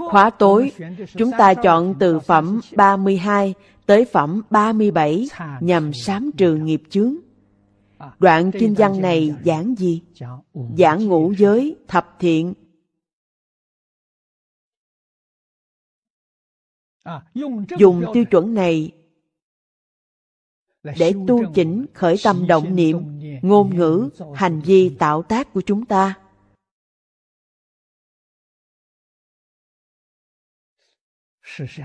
Khóa tối, chúng ta chọn từ phẩm 32 tới phẩm 37 nhằm sám trừ nghiệp chướng. Đoạn kinh văn này giảng gì? Giảng ngũ giới, thập thiện, À, dùng tiêu chuẩn này để tu chỉnh khởi tâm động niệm ngôn ngữ hành vi tạo tác của chúng ta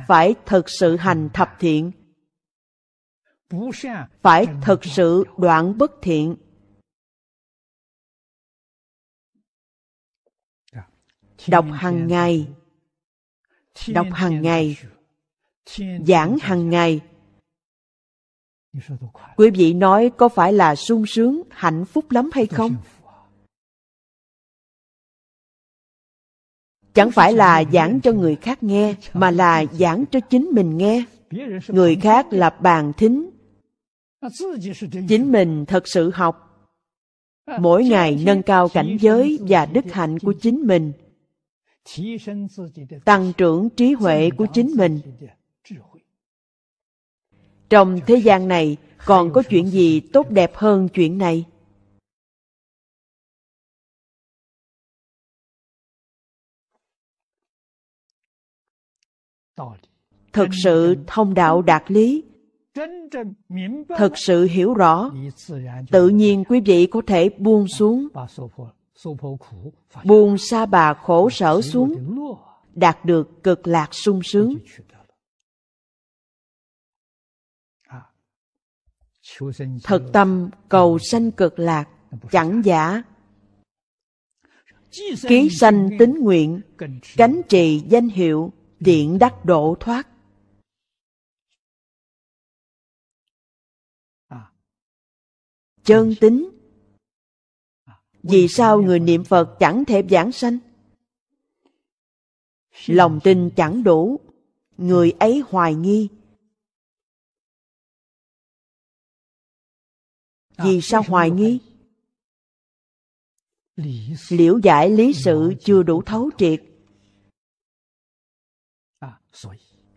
phải thật sự hành thập thiện phải thật sự đoạn bất thiện dạ. đọc hàng ngày đọc hàng ngày giảng hàng ngày quý vị nói có phải là sung sướng hạnh phúc lắm hay không chẳng phải là giảng cho người khác nghe mà là giảng cho chính mình nghe người khác là bàn thính chính mình thật sự học à, mỗi ngày nâng cao cảnh giới và đức hạnh của chính mình tăng trưởng trí huệ của chính mình trong thế gian này còn có chuyện gì tốt đẹp hơn chuyện này? Thực sự thông đạo đạt lý Thật sự hiểu rõ Tự nhiên quý vị có thể buông xuống Buông sa bà khổ sở xuống Đạt được cực lạc sung sướng thật tâm cầu sanh cực lạc chẳng giả ký sanh tín nguyện cánh trì danh hiệu tiện đắc độ thoát chân tính vì sao người niệm phật chẳng thể giảng sanh lòng tin chẳng đủ người ấy hoài nghi vì sao hoài nghi liễu giải lý sự chưa đủ thấu triệt à,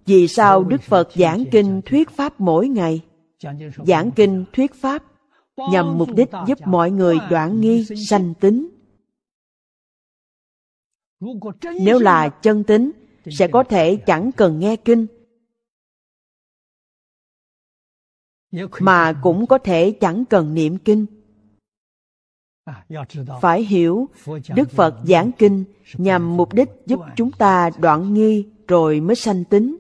vì sao đức phật giảng kinh thuyết pháp mỗi ngày giảng kinh thuyết pháp nhằm mục đích giúp mọi người đoạn nghi sanh tính nếu là chân tính sẽ có thể chẳng cần nghe kinh mà cũng có thể chẳng cần niệm kinh à, phải hiểu đức phật giảng kinh nhằm mục đích giúp chúng ta đoạn nghi rồi mới sanh tính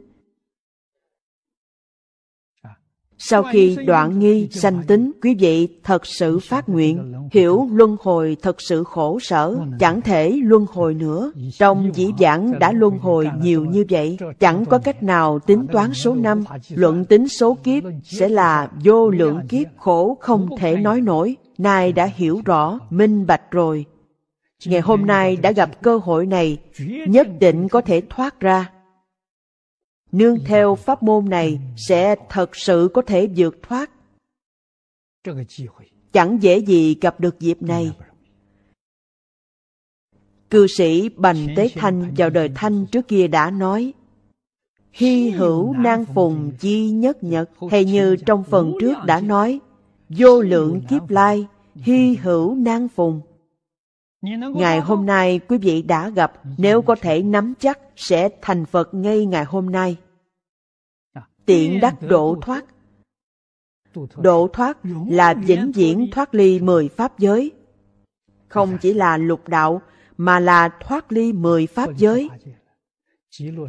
sau khi đoạn nghi sanh tính quý vị thật sự phát nguyện hiểu luân hồi thật sự khổ sở chẳng thể luân hồi nữa trong dĩ vãng đã luân hồi nhiều như vậy chẳng có cách nào tính toán số năm luận tính số kiếp sẽ là vô lượng kiếp khổ không thể nói nổi nay đã hiểu rõ minh bạch rồi ngày hôm nay đã gặp cơ hội này nhất định có thể thoát ra nương theo pháp môn này sẽ thật sự có thể vượt thoát chẳng dễ gì gặp được dịp này cư sĩ bành tế thanh vào đời thanh trước kia đã nói hy hữu nan phùng chi nhất nhật hay như trong phần trước đã nói vô lượng kiếp lai hy hữu nan phùng Ngày hôm nay quý vị đã gặp, nếu có thể nắm chắc sẽ thành Phật ngay ngày hôm nay. À, Tiện đắc độ thoát. Độ thoát là vĩnh viễn thoát ly mười pháp giới. Không dạ. chỉ là lục đạo, mà là thoát ly mười pháp giới.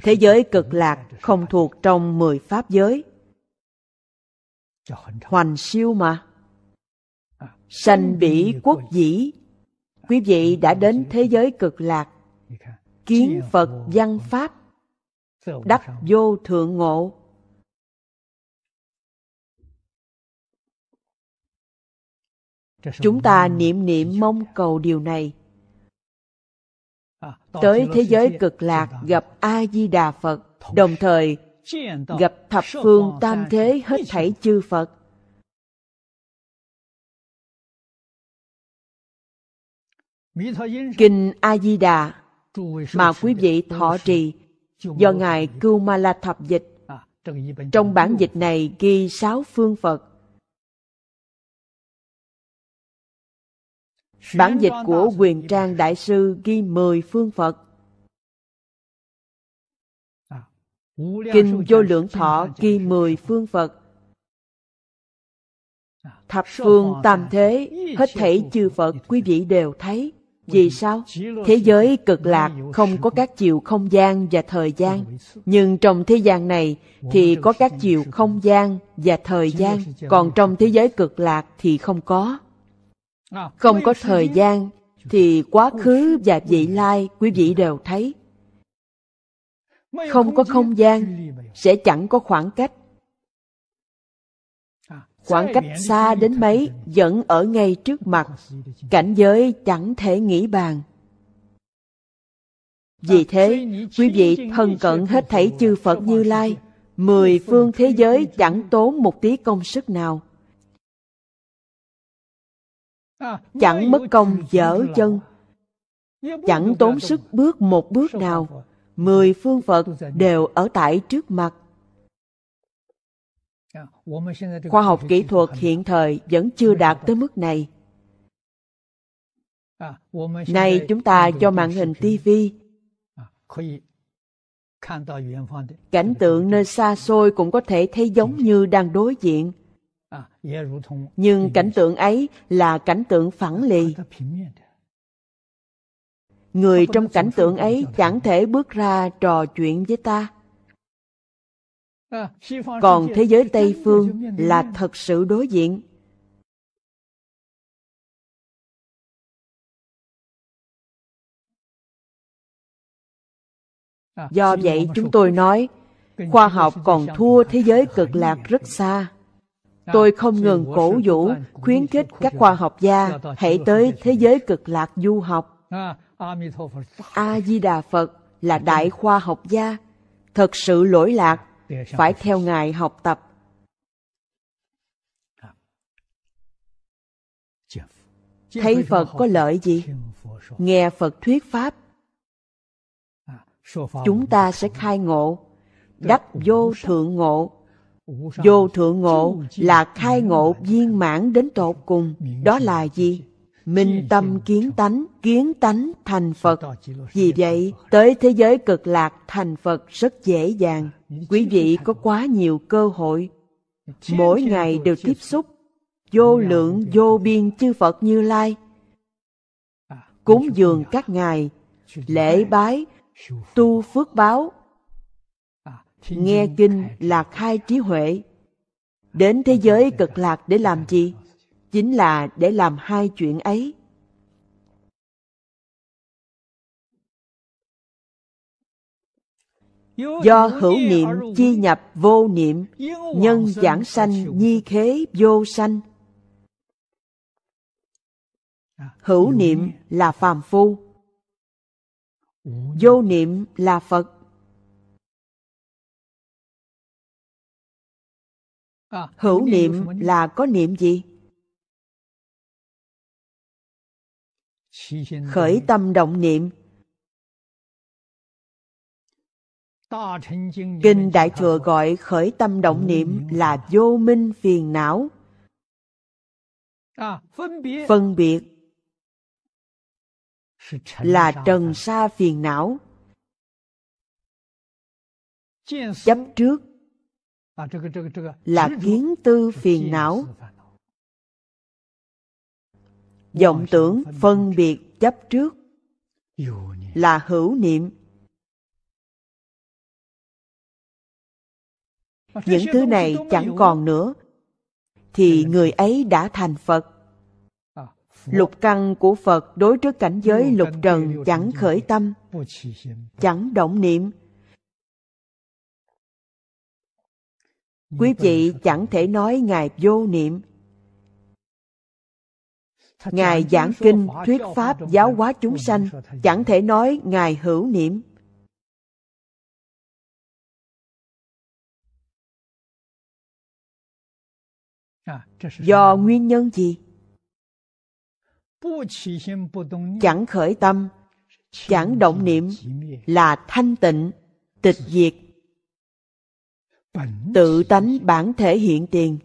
Thế giới cực lạc không thuộc trong mười pháp giới. Hoành siêu mà. À, sanh bỉ quốc dĩ quý vị đã đến thế giới cực lạc kiến phật văn pháp đắc vô thượng ngộ chúng ta niệm niệm mong cầu điều này tới thế giới cực lạc gặp a di đà phật đồng thời gặp thập phương tam thế hết thảy chư phật Kinh A-di-đà mà quý vị thọ trì do Ngài Cưu Ma La Thập Dịch. À, Trong bản dịch này ghi sáu phương Phật. Bản dịch của Quyền Trang Đại Sư ghi mười phương Phật. À, Kinh Vô Lượng Thọ ghi mười phương Phật. Thập phương tam thế, hết thảy chư Phật quý vị đều thấy vì sao? Thế giới cực lạc không có các chiều không gian và thời gian, nhưng trong thế gian này thì có các chiều không gian và thời gian, còn trong thế giới cực lạc thì không có. Không có thời gian thì quá khứ và vị lai quý vị đều thấy. Không có không gian sẽ chẳng có khoảng cách khoảng cách xa đến mấy vẫn ở ngay trước mặt cảnh giới chẳng thể nghĩ bàn vì thế quý vị thân cận hết thảy chư phật như lai mười phương thế giới chẳng tốn một tí công sức nào chẳng mất công dở chân chẳng tốn sức bước một bước nào mười phương phật đều ở tại trước mặt khoa học kỹ thuật hiện thời vẫn chưa đạt tới mức này nay à, chúng ta cho màn hình tv cảnh tượng nơi xa xôi cũng có thể thấy giống như đang đối diện nhưng cảnh tượng ấy là cảnh tượng phẳng lì người trong cảnh tượng ấy chẳng thể bước ra trò chuyện với ta À, còn thế giới tây phương là thật sự đối diện à, do vậy chúng tôi nói khoa học còn thua thế giới cực lạc rất xa à, tôi không ngừng cổ vũ khuyến khích các khoa học gia hãy tới thế giới cực lạc du học a di đà phật là đại khoa học gia thật sự lỗi lạc phải theo ngài học tập thấy phật có lợi gì nghe phật thuyết pháp chúng ta sẽ khai ngộ đắc vô thượng ngộ vô thượng ngộ là khai ngộ viên mãn đến tột cùng đó là gì minh tâm kiến tánh kiến tánh thành phật vì vậy tới thế giới cực lạc thành phật rất dễ dàng quý vị có quá nhiều cơ hội mỗi ngày đều tiếp xúc vô lượng vô biên chư phật như lai à, cúng dường các ngài lễ bái tu phước báo à, nghe kinh là khai trí huệ đến thế giới cực lạc để làm gì chính là để làm hai chuyện ấy. Do hữu niệm chi nhập vô niệm, nhân giảng sanh nhi khế vô sanh. Hữu niệm là phàm phu, vô niệm là Phật. Hữu niệm là có niệm gì? khởi tâm động niệm kinh đại thừa gọi khởi tâm động niệm là vô minh phiền não à, phân biệt là trần sa phiền não chấp trước à, là kiến tư phiền não vọng tưởng phân biệt chấp trước là hữu niệm những thứ này chẳng còn nữa thì người ấy đã thành phật lục căn của phật đối trước cảnh giới lục trần chẳng khởi tâm chẳng động niệm quý vị chẳng thể nói ngài vô niệm Ngài giảng kinh, thuyết pháp, giáo hóa chúng sanh, chẳng thể nói Ngài hữu niệm. Do nguyên nhân gì? Chẳng khởi tâm, chẳng động niệm là thanh tịnh, tịch diệt. Tự tánh bản thể hiện tiền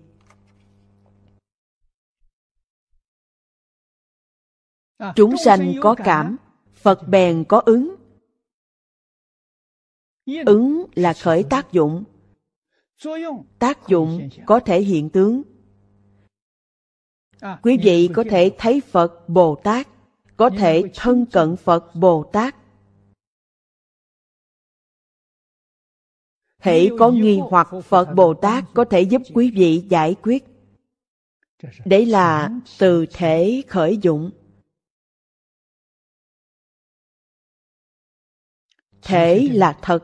À, Chúng sanh có cảm, Phật bèn có ứng. Ứng là khởi tác dụng. Tác dụng có thể hiện tướng. Quý vị có thể thấy Phật Bồ Tát, có thể thân cận Phật Bồ Tát. Thể có nghi hoặc Phật Bồ Tát có thể giúp quý vị giải quyết. Đấy là từ thể khởi dụng thể là thật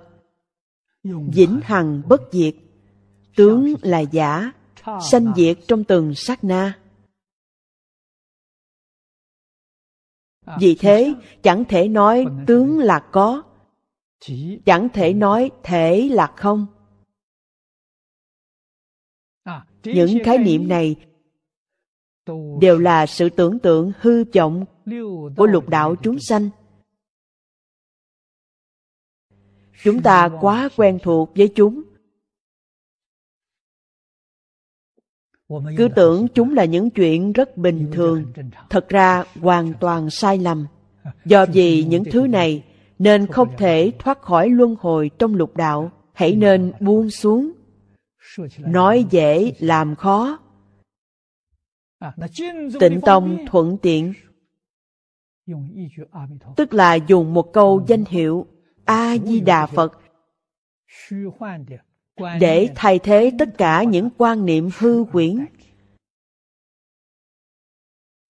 vĩnh hằng bất diệt tướng là giả sanh diệt trong từng sát na vì thế chẳng thể nói tướng là có chẳng thể nói thể là không những khái niệm này đều là sự tưởng tượng hư vọng của lục đạo chúng sanh Chúng ta quá quen thuộc với chúng. Cứ tưởng chúng là những chuyện rất bình thường, thật ra hoàn toàn sai lầm. Do vì những thứ này nên không thể thoát khỏi luân hồi trong lục đạo, hãy nên buông xuống. Nói dễ làm khó. Tịnh tông thuận tiện tức là dùng một câu danh hiệu a di đà phật để thay thế tất cả những quan niệm hư quyển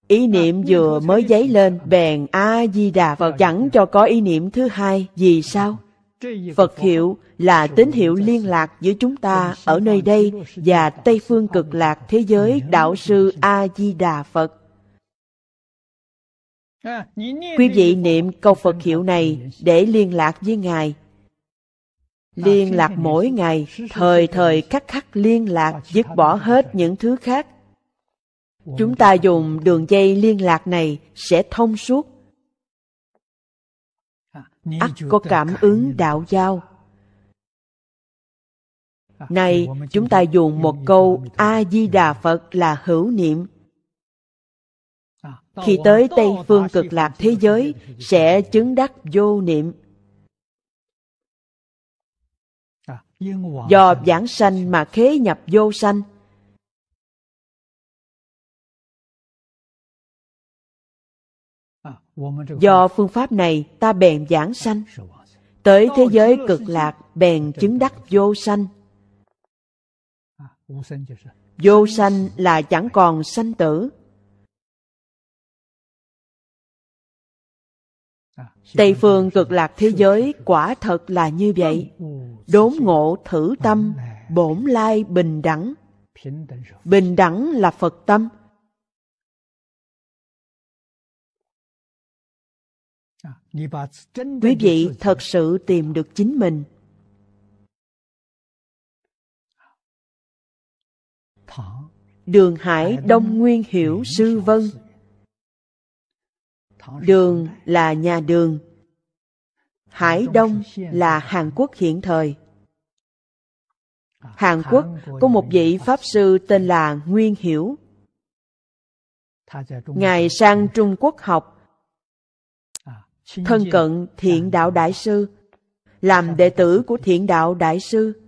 ý niệm vừa mới dấy lên bèn a di đà phật chẳng cho có ý niệm thứ hai vì sao phật hiệu là tín hiệu liên lạc giữa chúng ta ở nơi đây và tây phương cực lạc thế giới đạo sư a di đà phật À, Quý vị niệm câu Phật hiệu này để liên lạc với Ngài. À, liên lạc mỗi ngày, thời thời khắc khắc liên lạc, à, dứt bỏ hết những thứ khác. Chúng ta dùng đường dây liên lạc này sẽ thông suốt. ắt có cảm ứng đạo giao. Này, chúng ta dùng một câu A-di-đà Phật là hữu niệm khi tới tây phương cực lạc thế giới sẽ chứng đắc vô niệm do giảng sanh mà khế nhập vô sanh do phương pháp này ta bèn giảng sanh tới thế giới cực lạc bèn chứng đắc vô sanh vô sanh là chẳng còn sanh tử Tây phương cực lạc thế giới quả thật là như vậy. Đốn ngộ thử tâm, bổn lai bình đẳng. Bình đẳng là Phật tâm. Quý vị thật sự tìm được chính mình. Đường Hải Đông Nguyên Hiểu Sư Vân Đường là nhà đường. Hải Đông là Hàn Quốc hiện thời. Hàn Quốc có một vị Pháp sư tên là Nguyên Hiểu. Ngài sang Trung Quốc học, à, thân cận thiện đạo đại sư, làm đệ tử của thiện đạo đại sư.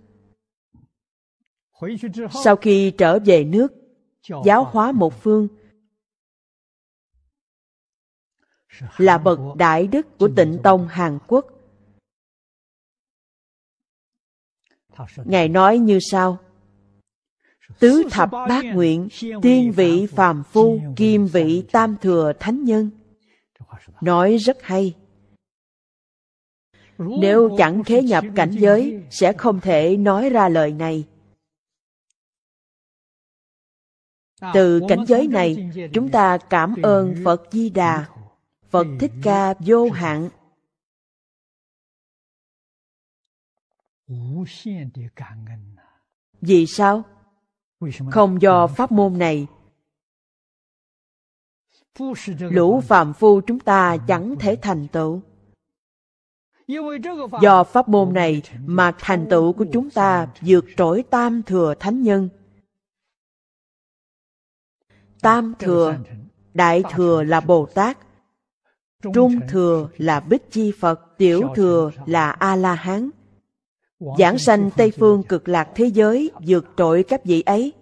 Sau khi trở về nước, giáo hóa một phương, là bậc đại đức của tịnh tông Hàn Quốc. Ngài nói như sau: Tứ thập bát nguyện, tiên vị phàm phu, kim vị tam thừa thánh nhân. Nói rất hay. Nếu chẳng khế nhập cảnh giới, sẽ không thể nói ra lời này. Từ cảnh giới này, chúng ta cảm ơn Phật Di Đà Phật Thích Ca vô hạn Vì sao? Không do pháp môn này Lũ phạm phu chúng ta chẳng thể thành tựu Do pháp môn này mà thành tựu của chúng ta vượt trỗi tam thừa thánh nhân Tam thừa Đại thừa là Bồ Tát Trung thừa là Bích Chi Phật, tiểu thừa là A-la-hán. Giảng sanh Tây Phương cực lạc thế giới vượt trội các vị ấy.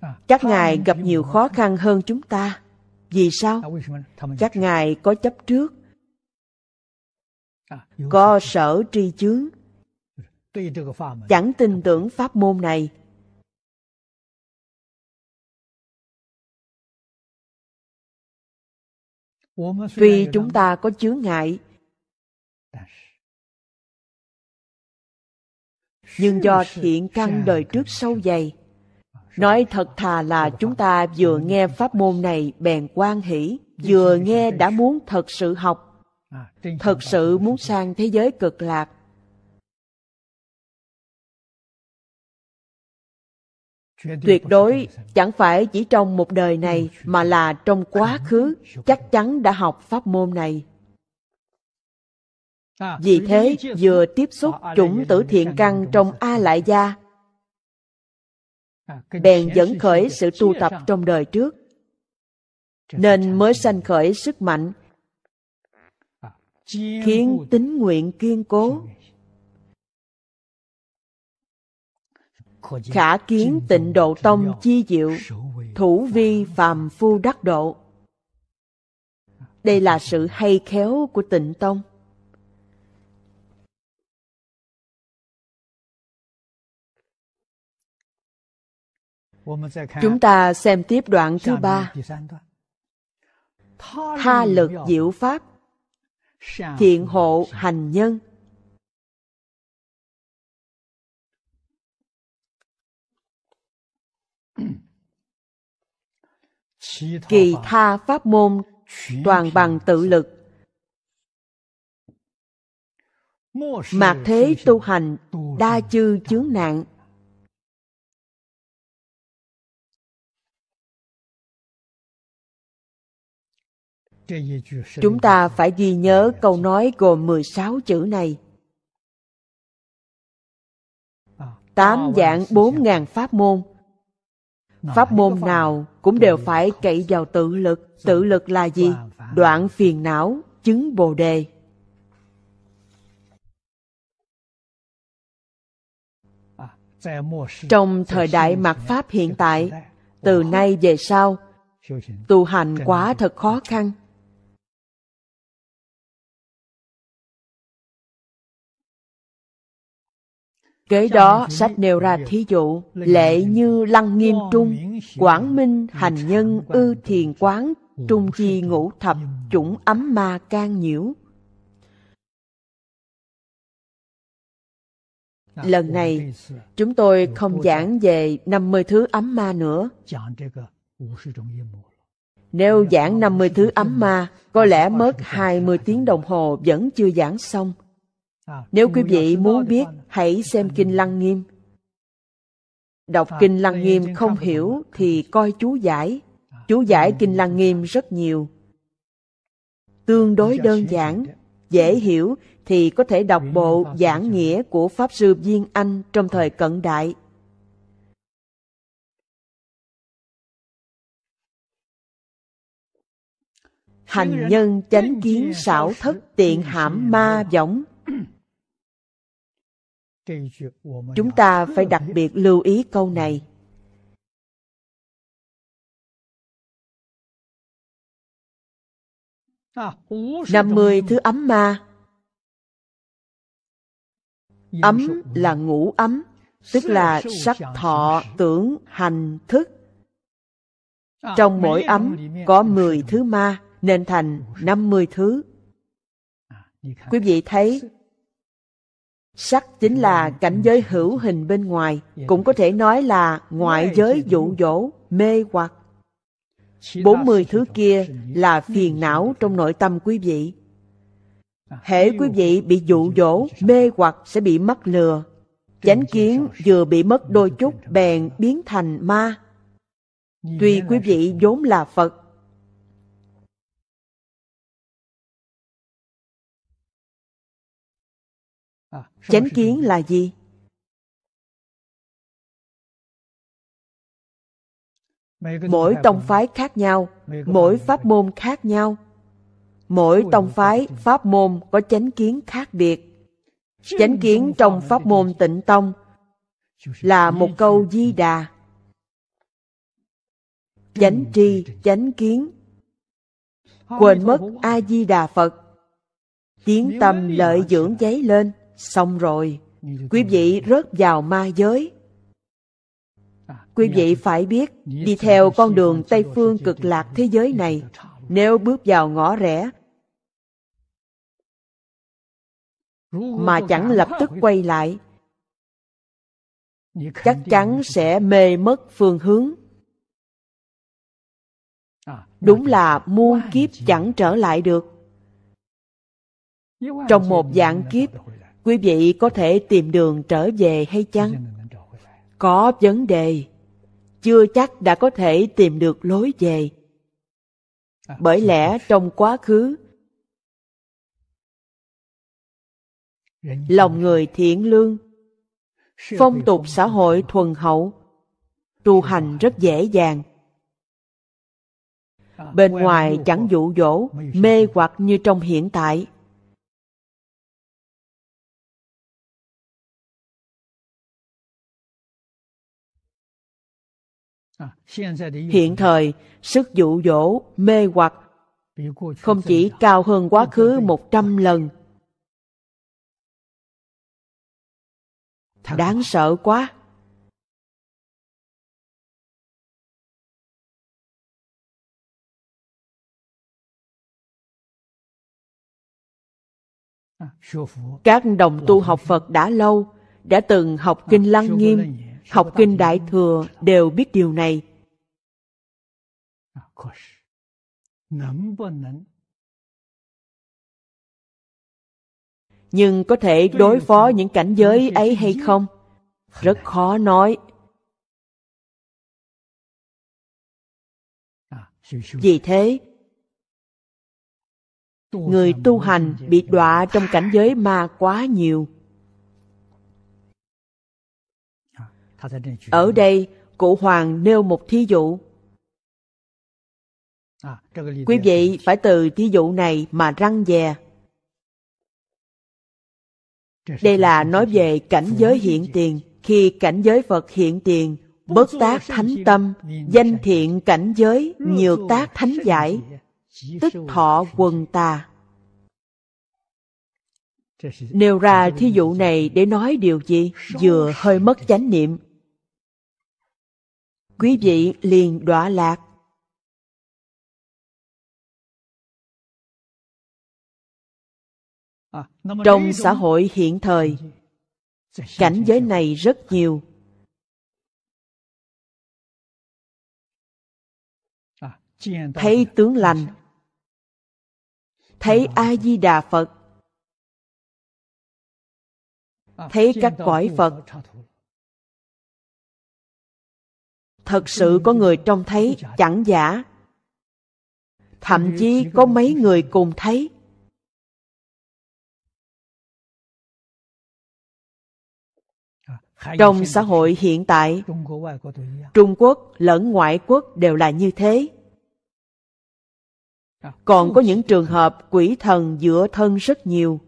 À, các ngài gặp nhiều khó khăn hơn chúng ta. Vì à, sao? Các ngài có chấp trước, à, có sở tri chướng, chẳng tin tưởng pháp môn này tuy chúng ta có chướng ngại nhưng do thiện căn đời trước sâu dày nói thật thà là chúng ta vừa nghe pháp môn này bèn quan hỷ vừa nghe đã muốn thật sự học à, thật sự muốn sang thế giới cực lạc tuyệt đối chẳng phải chỉ trong một đời này mà là trong quá khứ chắc chắn đã học pháp môn này vì thế vừa tiếp xúc chủng tử thiện căn trong a lại gia bèn dẫn khởi sự tu tập trong đời trước nên mới sanh khởi sức mạnh khiến tính nguyện kiên cố khả kiến tịnh độ tông chi diệu thủ vi phàm phu đắc độ đây là sự hay khéo của tịnh tông chúng ta xem tiếp đoạn thứ ba tha lực diệu pháp thiện hộ hành nhân kỳ tha pháp môn toàn bằng tự lực mạc thế tu hành đa chư chướng nạn Chúng ta phải ghi nhớ câu nói gồm 16 chữ này. À, Tám dạng bốn ngàn pháp môn pháp môn nào cũng đều phải cậy vào tự lực tự lực là gì đoạn phiền não chứng bồ đề à, trong thời đại mạt pháp hiện tại từ nay về sau tu hành quá thật khó khăn Kế đó sách nêu ra thí dụ, lệ như lăng nghiêm trung, quảng minh hành nhân ư thiền quán, trung chi ngũ thập, chủng ấm ma can nhiễu. Lần này, chúng tôi không giảng về 50 thứ ấm ma nữa. Nếu giảng 50 thứ ấm ma, có lẽ mất 20 tiếng đồng hồ vẫn chưa giảng xong. À, Nếu quý vị muốn biết, hãy xem Kinh Lăng Nghiêm. Đọc Kinh Lăng Nghiêm không hiểu thì coi chú giải. À, chú giải Kinh Lăng Nghiêm rất nhiều. Tương đối đơn giản, dễ hiểu thì có thể đọc bộ giảng nghĩa của Pháp Sư Viên Anh trong thời cận đại. Hành nhân chánh kiến xảo thất tiện hãm ma võng chúng ta phải đặc biệt lưu ý câu này năm mươi thứ ấm ma ấm là ngủ ấm tức là sắc thọ tưởng hành thức trong mỗi ấm có mười thứ ma nên thành năm mươi thứ. Quý vị thấy Sắc chính là cảnh giới hữu hình bên ngoài, cũng có thể nói là ngoại giới dụ dỗ, mê hoặc. 40 thứ kia là phiền não trong nội tâm quý vị. Hễ quý vị bị dụ dỗ, mê hoặc sẽ bị mất lừa. Chánh kiến vừa bị mất đôi chút bèn biến thành ma. Tuy quý vị vốn là Phật, chánh kiến là gì mỗi tông phái khác nhau mỗi pháp môn khác nhau mỗi tông phái pháp môn có chánh kiến khác biệt chánh kiến trong pháp môn tịnh tông là một câu di đà chánh tri chánh kiến quên mất a di đà phật tiếng tâm lợi dưỡng cháy lên Xong rồi, quý vị rớt vào ma giới. À, quý vị phải biết, đi theo con đường Tây Phương cực lạc thế giới này, nếu bước vào ngõ rẽ, mà chẳng lập tức quay lại, chắc chắn sẽ mê mất phương hướng. À, Đúng là muôn kiếp chẳng trở lại được. Trong một dạng kiếp quý vị có thể tìm đường trở về hay chăng có vấn đề chưa chắc đã có thể tìm được lối về bởi lẽ trong quá khứ lòng người thiện lương phong tục xã hội thuần hậu tu hành rất dễ dàng bên ngoài chẳng dụ dỗ mê hoặc như trong hiện tại hiện thời sức dụ dỗ mê hoặc không chỉ cao hơn quá khứ một trăm lần đáng sợ quá à, các đồng tu học phật đã lâu đã từng học à, kinh lăng nghiêm học kinh đại thừa đều biết điều này à, nhưng có thể đối phó những cảnh giới ấy hay không rất khó nói à, vì thế người tu hành bị đọa trong cảnh giới ma quá nhiều Ở đây, cụ Hoàng nêu một thí dụ. À, Quý vị phải từ thí dụ này mà răng dè. Đây là nói về cảnh giới hiện tiền. Khi cảnh giới Phật hiện tiền, bất tác thánh tâm, danh thiện cảnh giới, nhược tác thánh giải, tức thọ quần tà. Nêu ra thí dụ này để nói điều gì? Vừa hơi mất chánh niệm, quý vị liền đọa lạc. Trong xã hội hiện thời, cảnh giới này rất nhiều. Thấy tướng lành, thấy A-di-đà Phật, thấy các cõi Phật thật sự có người trông thấy chẳng giả thậm chí có mấy người cùng thấy à, trong xã hội hiện tại trung quốc lẫn ngoại quốc đều là như thế à, còn có những trường hợp quỷ thần giữa thân rất nhiều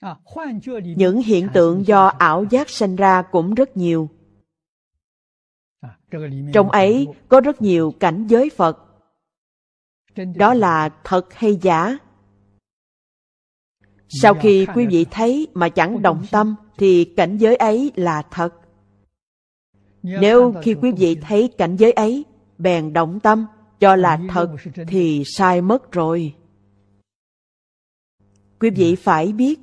À, những hiện tượng do ảo giác sanh ra cũng rất nhiều à, trong ấy có rất nhiều cảnh giới phật đó là thật hay giả sau khi quý vị thấy mà chẳng động tâm thì cảnh giới ấy là thật nếu khi quý vị thấy cảnh giới ấy bèn động tâm cho là thật thì sai mất rồi quý vị dạ. phải biết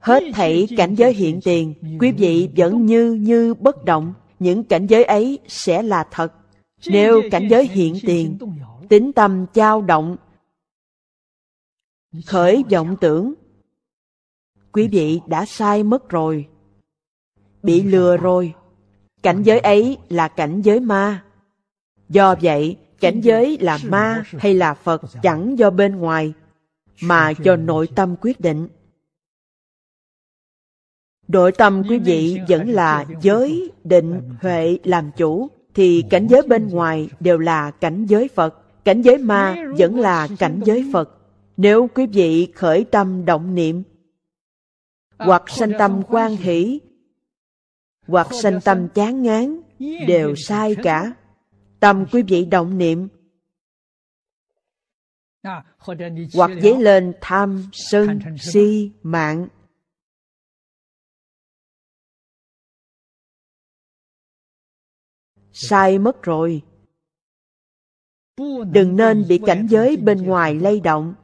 Hết thảy cảnh giới hiện tiền, quý vị vẫn như như bất động, những cảnh giới ấy sẽ là thật. Nếu cảnh giới hiện tiền, tính tâm dao động, khởi vọng tưởng, quý vị đã sai mất rồi, bị lừa rồi. Cảnh giới ấy là cảnh giới ma. Do vậy, cảnh giới là ma hay là Phật chẳng do bên ngoài, mà do nội tâm quyết định. Nội tâm quý vị vẫn là giới, định, huệ làm chủ, thì cảnh giới bên ngoài đều là cảnh giới Phật, cảnh giới ma vẫn là cảnh giới Phật. Nếu quý vị khởi tâm động niệm, à, hoặc sanh tâm quan hỷ, hoặc sanh tâm chán ngán, đều sai cả. Tâm quý vị động niệm, à, hoặc dấy lên tham, sân, si, mạng, sai mất rồi đừng nên bị cảnh giới bên ngoài lay động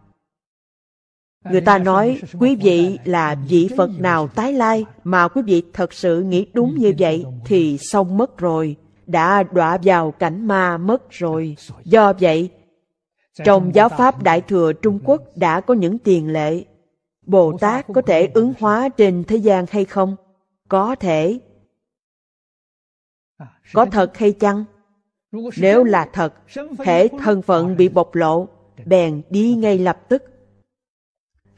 người ta nói quý vị là vị phật nào tái lai mà quý vị thật sự nghĩ đúng như vậy thì xong mất rồi đã đọa vào cảnh ma mất rồi do vậy trong giáo pháp đại thừa trung quốc đã có những tiền lệ bồ tát có thể ứng hóa trên thế gian hay không có thể À, có thật hay chăng nếu là thật thể thân phận bị bộc lộ bèn đi ngay lập tức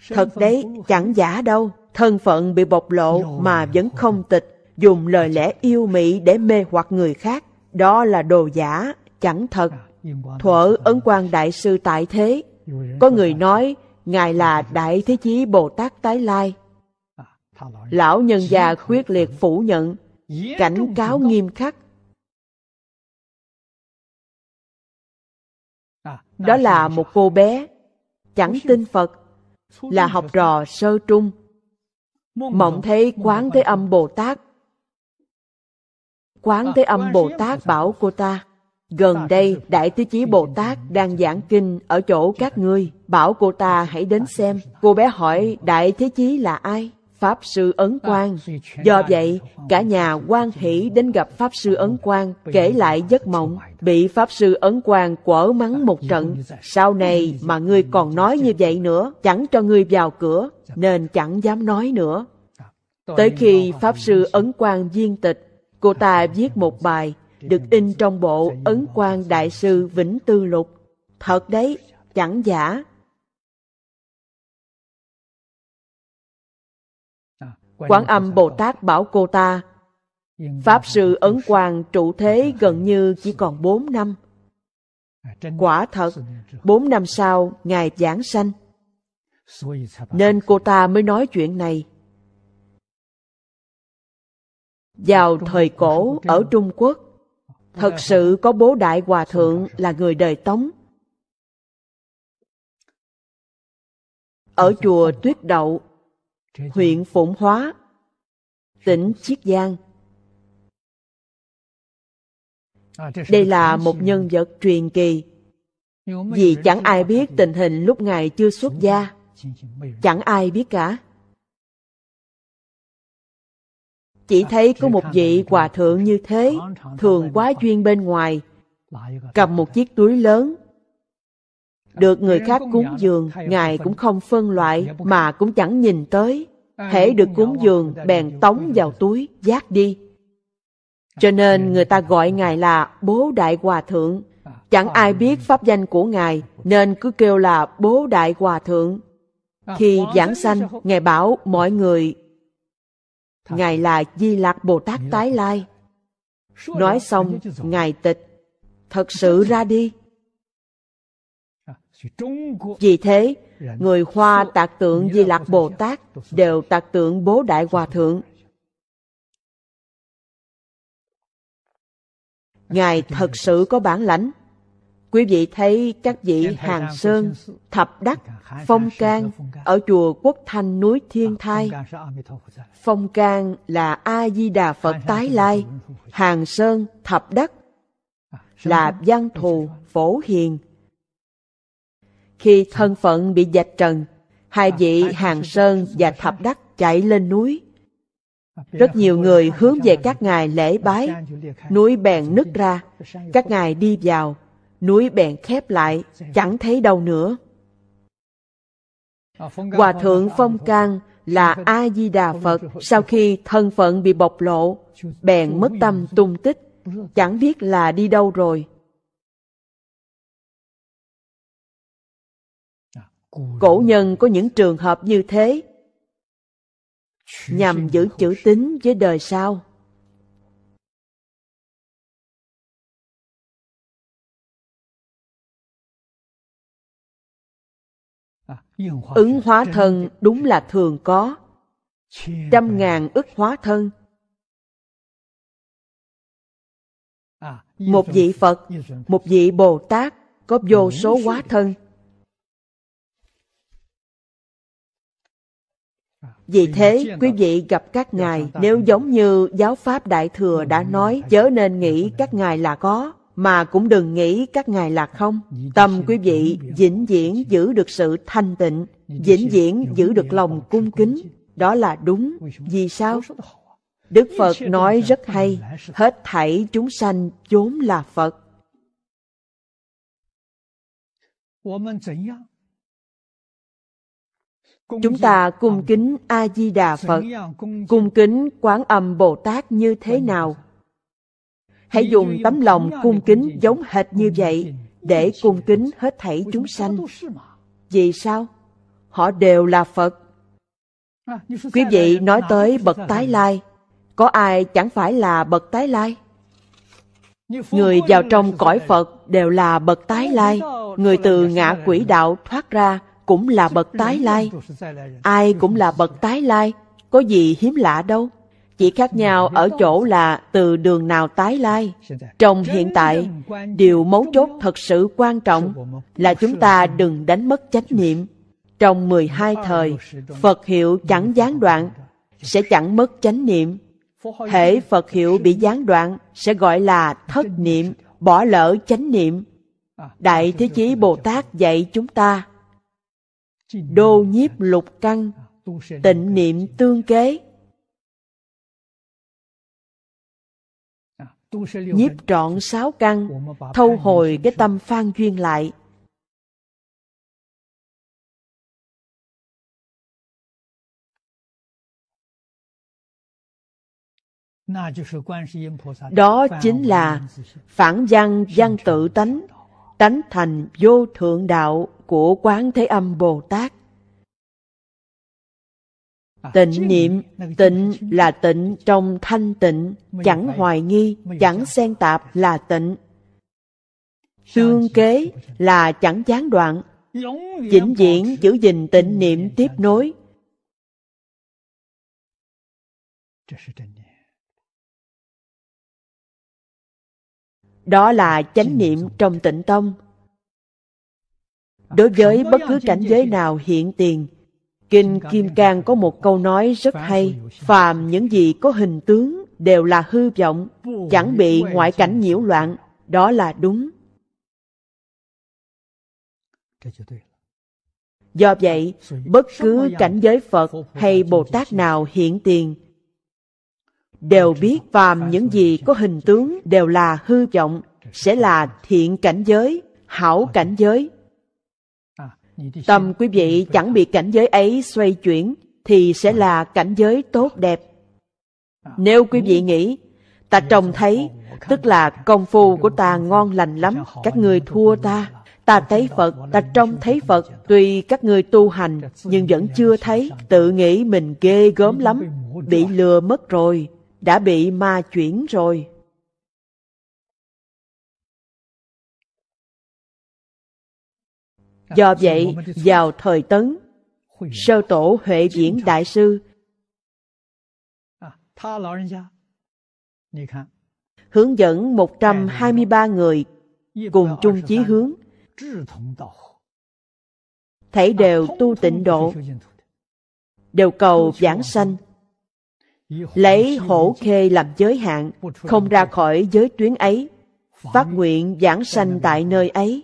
thật đấy chẳng giả đâu thân phận bị bộc lộ mà vẫn không tịch dùng lời lẽ yêu mị để mê hoặc người khác đó là đồ giả chẳng thật à, thuở ấn quan đại sư tại thế có người nói ngài là đại thế chí bồ tát tái lai à, lão nhân già quyết liệt phủ nhận cảnh cáo nghiêm khắc à, đó là một cô bé chẳng tin phật là học trò sơ trung mộng thấy quán à, thế âm bồ tát quán thế âm bồ tát bảo cô ta gần đây đại Thế chí bồ tát đang giảng kinh ở chỗ các ngươi bảo cô ta à, hãy đến xem cô bé hỏi đại thế chí là ai Pháp Sư Ấn Quang. Do vậy, cả nhà quan hỷ đến gặp Pháp Sư Ấn Quang kể lại giấc mộng, bị Pháp Sư Ấn Quang quở mắng dạ, một dạ, trận. Dạ. Sau này mà ngươi còn nói như vậy nữa, chẳng cho ngươi vào cửa, nên chẳng dám nói nữa. Tới khi Pháp Sư Ấn Quang viên tịch, cô ta viết một bài được in trong bộ Ấn Quang Đại Sư Vĩnh Tư Lục. Thật đấy, chẳng giả, Quán âm Bồ Tát bảo cô ta, Pháp sư Ấn Quang trụ thế gần như chỉ còn bốn năm. Quả thật, bốn năm sau, Ngài giảng sanh. Nên cô ta mới nói chuyện này. Vào thời cổ ở Trung Quốc, thật sự có bố đại hòa thượng là người đời Tống. Ở chùa Tuyết Đậu huyện Phụng Hóa, tỉnh Chiết Giang. À, đây là một nhân vật truyền kỳ, vì chẳng ai biết tình hình lúc ngài chưa xuất gia, chẳng ai biết cả. Chỉ à, thấy có một vị hòa thượng như thế, thường quá chuyên bên ngoài, cầm một chiếc túi lớn được người khác cúng dường ngài cũng không phân loại mà cũng chẳng nhìn tới hễ được cúng dường bèn tống vào túi giác đi cho à, nên người ta gọi ngài là bố đại hòa thượng à, chẳng ai biết pháp danh của ngài nên cứ kêu là bố đại hòa thượng à, khi giảng sanh ngài bảo mọi người ngài là di lạc bồ tát tái lai nói xong ngài tịch thật sự ra đi vì thế, người Hoa tạc tượng Di Lạc Bồ Tát đều tạc tượng Bố Đại Hòa Thượng. Ngài thật sự có bản lãnh. Quý vị thấy các vị Hàng Sơn, Thập Đắc, Phong Can ở chùa Quốc Thanh núi Thiên Thai. Phong Can là A-di-đà Phật tái lai, Hàng Sơn, Thập Đắc à, là văn thù, phổ hiền, khi thân phận bị dạch trần, hai vị Hàng Sơn và Thập Đắc chạy lên núi. Rất nhiều người hướng về các ngài lễ bái, núi bèn nứt ra, các ngài đi vào, núi bèn khép lại, chẳng thấy đâu nữa. Hòa thượng Phong Cang là A-di-đà Phật sau khi thân phận bị bộc lộ, bèn mất tâm tung tích, chẳng biết là đi đâu rồi. cổ nhân có những trường hợp như thế nhằm giữ chữ tín với đời sau à, ứng hóa thân đúng là thường có trăm ngàn ức hóa thân à, một vị phật một vị bồ tát có vô số hóa thân Vì thế, quý vị gặp các ngài, nếu giống như giáo pháp Đại Thừa đã nói, chớ nên nghĩ các ngài là có, mà cũng đừng nghĩ các ngài là không. Tâm quý vị vĩnh viễn giữ được sự thanh tịnh, vĩnh viễn giữ được lòng cung kính. Đó là đúng. Vì sao? Đức Phật nói rất hay, hết thảy chúng sanh vốn là Phật. Chúng ta cung kính A-di-đà Phật, à, cung kính Quán Âm Bồ Tát như thế nào? Hãy dùng tấm lòng à, cung kính giống hệt như vậy để cung kính hết thảy chúng sanh. Vì sao? Họ đều là Phật. À, Quý vị nói tới bậc tái lai, có ai chẳng phải là bậc tái lai? Người vào trong cõi Phật đều là bậc tái lai, người từ ngã quỷ đạo thoát ra cũng là bậc tái lai ai cũng là bậc tái lai có gì hiếm lạ đâu chỉ khác nhau ở chỗ là từ đường nào tái lai trong hiện tại điều mấu chốt thật sự quan trọng là chúng ta đừng đánh mất chánh niệm trong 12 thời phật hiệu chẳng gián đoạn sẽ chẳng mất chánh niệm thể phật hiệu bị gián đoạn sẽ gọi là thất niệm bỏ lỡ chánh niệm đại thế chí bồ tát dạy chúng ta đô nhiếp lục căn tịnh niệm tương kế nhiếp trọn sáu căn thâu hồi cái tâm phan duyên lại đó chính là phản văn văn tự tánh tánh thành vô thượng đạo của Quán Thế Âm Bồ Tát. Tịnh niệm, tịnh là tịnh trong thanh tịnh, chẳng hoài nghi, chẳng xen tạp là tịnh. Tương kế là chẳng gián đoạn, vĩnh viễn giữ gìn tịnh niệm tiếp nối. Đó là chánh niệm trong tịnh tông đối với bất cứ cảnh giới nào hiện tiền. Kinh Kim Cang có một câu nói rất hay, phàm những gì có hình tướng đều là hư vọng, chẳng bị ngoại cảnh nhiễu loạn, đó là đúng. Do vậy, bất cứ cảnh giới Phật hay Bồ Tát nào hiện tiền đều biết phàm những gì có hình tướng đều là hư vọng, sẽ là thiện cảnh giới, hảo cảnh giới, tâm quý vị chẳng bị cảnh giới ấy xoay chuyển thì sẽ là cảnh giới tốt đẹp nếu quý vị nghĩ ta trông thấy tức là công phu của ta ngon lành lắm các người thua ta ta thấy phật ta trông thấy phật tuy các người tu hành nhưng vẫn chưa thấy tự nghĩ mình ghê gớm lắm bị lừa mất rồi đã bị ma chuyển rồi do vậy vào thời tấn sơ tổ huệ viễn đại sư hướng dẫn 123 người cùng chung chí hướng thảy đều tu tịnh độ đều cầu giảng sanh lấy hổ khê làm giới hạn không ra khỏi giới tuyến ấy phát nguyện giảng sanh tại nơi ấy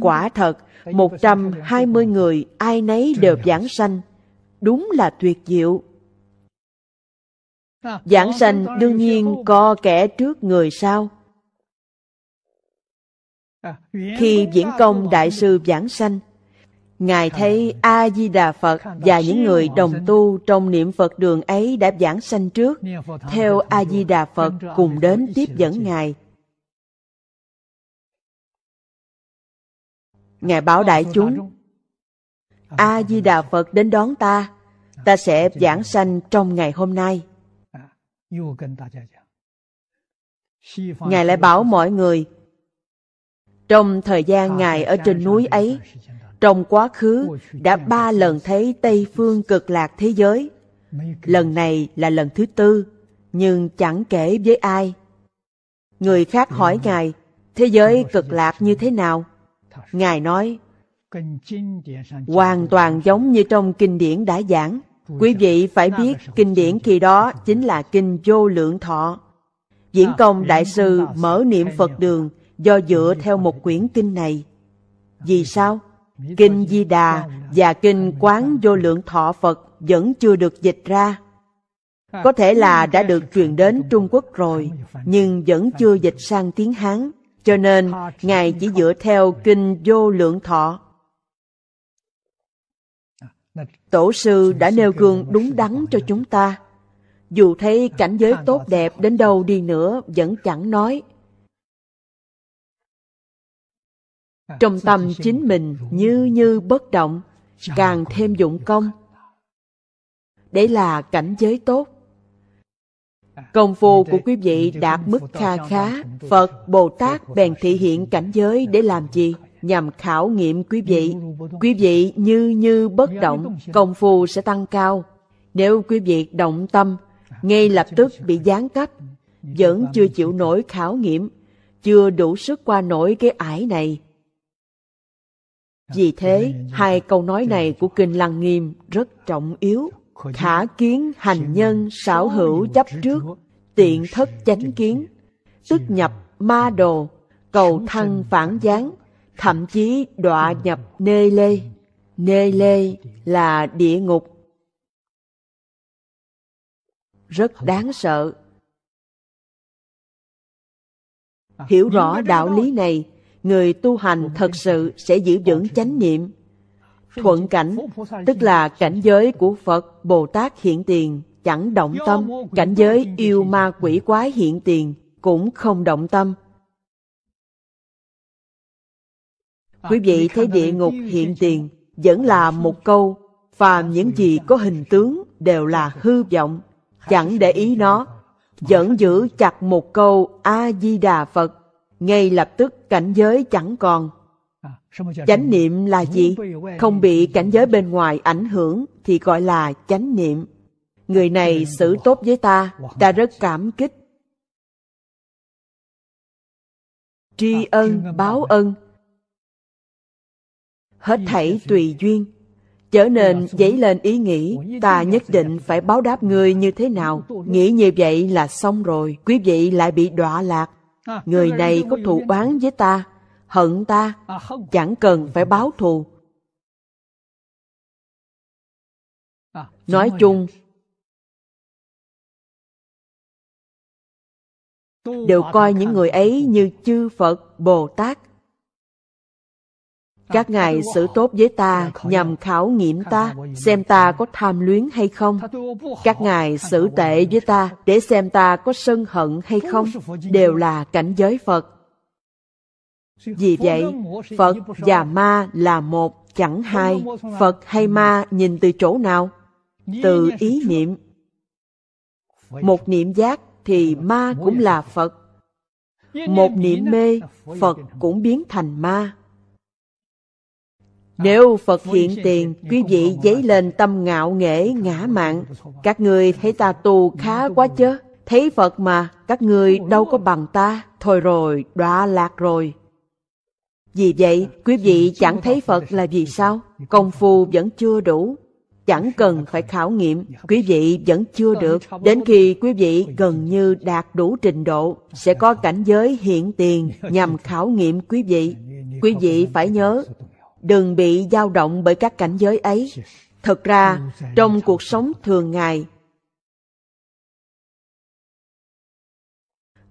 Quả thật, 120 người ai nấy đều giảng sanh. Đúng là tuyệt diệu. Giảng sanh đương nhiên có kẻ trước người sau. Khi diễn công đại sư giảng sanh, Ngài thấy A-di-đà Phật và những người đồng tu trong niệm Phật đường ấy đã giảng sanh trước, theo A-di-đà Phật cùng đến tiếp dẫn Ngài Ngài bảo đại chúng, A-di-đà Phật đến đón ta, ta sẽ giảng sanh trong ngày hôm nay. À, ngài lại bảo mọi người, trong thời gian à, Ngài ở trên núi ấy, trong quá khứ đã ba lần thấy Tây Phương cực lạc thế giới. Lần này là lần thứ tư, nhưng chẳng kể với ai. Người khác hỏi Ngài, thế giới cực lạc như thế nào? Ngài nói, hoàn toàn giống như trong kinh điển đã giảng. Quý vị phải biết kinh điển khi đó chính là kinh vô lượng thọ. Diễn à, công đại sư mở niệm Phật đường do dựa theo một quyển kinh này. À, Vì sao? Kinh Di Đà và kinh Quán Vô Lượng Thọ Phật vẫn chưa được dịch ra. À, Có thể là đã được truyền đến Trung Quốc rồi, nhưng vẫn chưa dịch sang tiếng Hán. Cho nên, Ngài chỉ dựa theo Kinh Vô Lượng Thọ. Tổ sư đã nêu gương đúng đắn cho chúng ta. Dù thấy cảnh giới tốt đẹp đến đâu đi nữa vẫn chẳng nói. Trong tâm chính mình như như bất động, càng thêm dụng công. Đấy là cảnh giới tốt Công phu của quý vị đạt mức kha khá, Phật, Bồ Tát bèn thị hiện cảnh giới để làm gì? Nhằm khảo nghiệm quý vị. Quý vị như như bất động, công phu sẽ tăng cao. Nếu quý vị động tâm, à, ngay lập tức bị gián cấp, vẫn chưa chịu nổi khảo nghiệm, chưa đủ sức qua nổi cái ải này. À, Vì thế, hai câu nói này của Kinh Lăng Nghiêm rất trọng yếu khả kiến hành nhân xảo hữu chấp trước tiện thất chánh kiến tức nhập ma đồ cầu thăng phản gián thậm chí đọa nhập nê lê nê lê là địa ngục rất đáng sợ à, hiểu rõ đạo lý này người tu hành thật sự sẽ giữ vững chánh niệm thuận cảnh tức là cảnh giới của phật bồ tát hiện tiền chẳng động tâm cảnh giới yêu ma quỷ quái hiện tiền cũng không động tâm quý vị thấy địa ngục hiện tiền vẫn là một câu phàm những gì có hình tướng đều là hư vọng chẳng để ý nó vẫn giữ chặt một câu a di đà phật ngay lập tức cảnh giới chẳng còn chánh niệm là gì không bị cảnh giới bên ngoài ảnh hưởng thì gọi là chánh niệm người này xử tốt với ta ta rất cảm kích tri ân báo ân hết thảy tùy duyên trở nên dấy lên ý nghĩ ta nhất định phải báo đáp người như thế nào nghĩ như vậy là xong rồi quý vị lại bị đọa lạc người này có thù oán với ta hận ta à, chẳng cần phải báo thù à, nói chung đều coi những người ấy như chư phật bồ tát à, các ngài xử tốt với ta nhằm khảo nghiệm ta xem ta có tham luyến hay không các ngài xử tệ với ta để xem ta có sân hận hay không đều là cảnh giới phật vì vậy, Phật và ma là một, chẳng hai. Phật hay ma nhìn từ chỗ nào? Từ ý niệm. Một niệm giác thì ma cũng là Phật. Một niệm mê, Phật cũng biến thành ma. À, Nếu Phật hiện tiền, quý vị dấy lên tâm ngạo nghễ ngã mạn. Các người thấy ta tu khá quá chứ. Thấy Phật mà, các người đâu có bằng ta. Thôi rồi, đọa lạc rồi. Vì vậy, quý vị chẳng thấy Phật là vì sao? Công phu vẫn chưa đủ. Chẳng cần phải khảo nghiệm, quý vị vẫn chưa được. Đến khi quý vị gần như đạt đủ trình độ, sẽ có cảnh giới hiện tiền nhằm khảo nghiệm quý vị. Quý vị phải nhớ, đừng bị dao động bởi các cảnh giới ấy. Thật ra, trong cuộc sống thường ngày,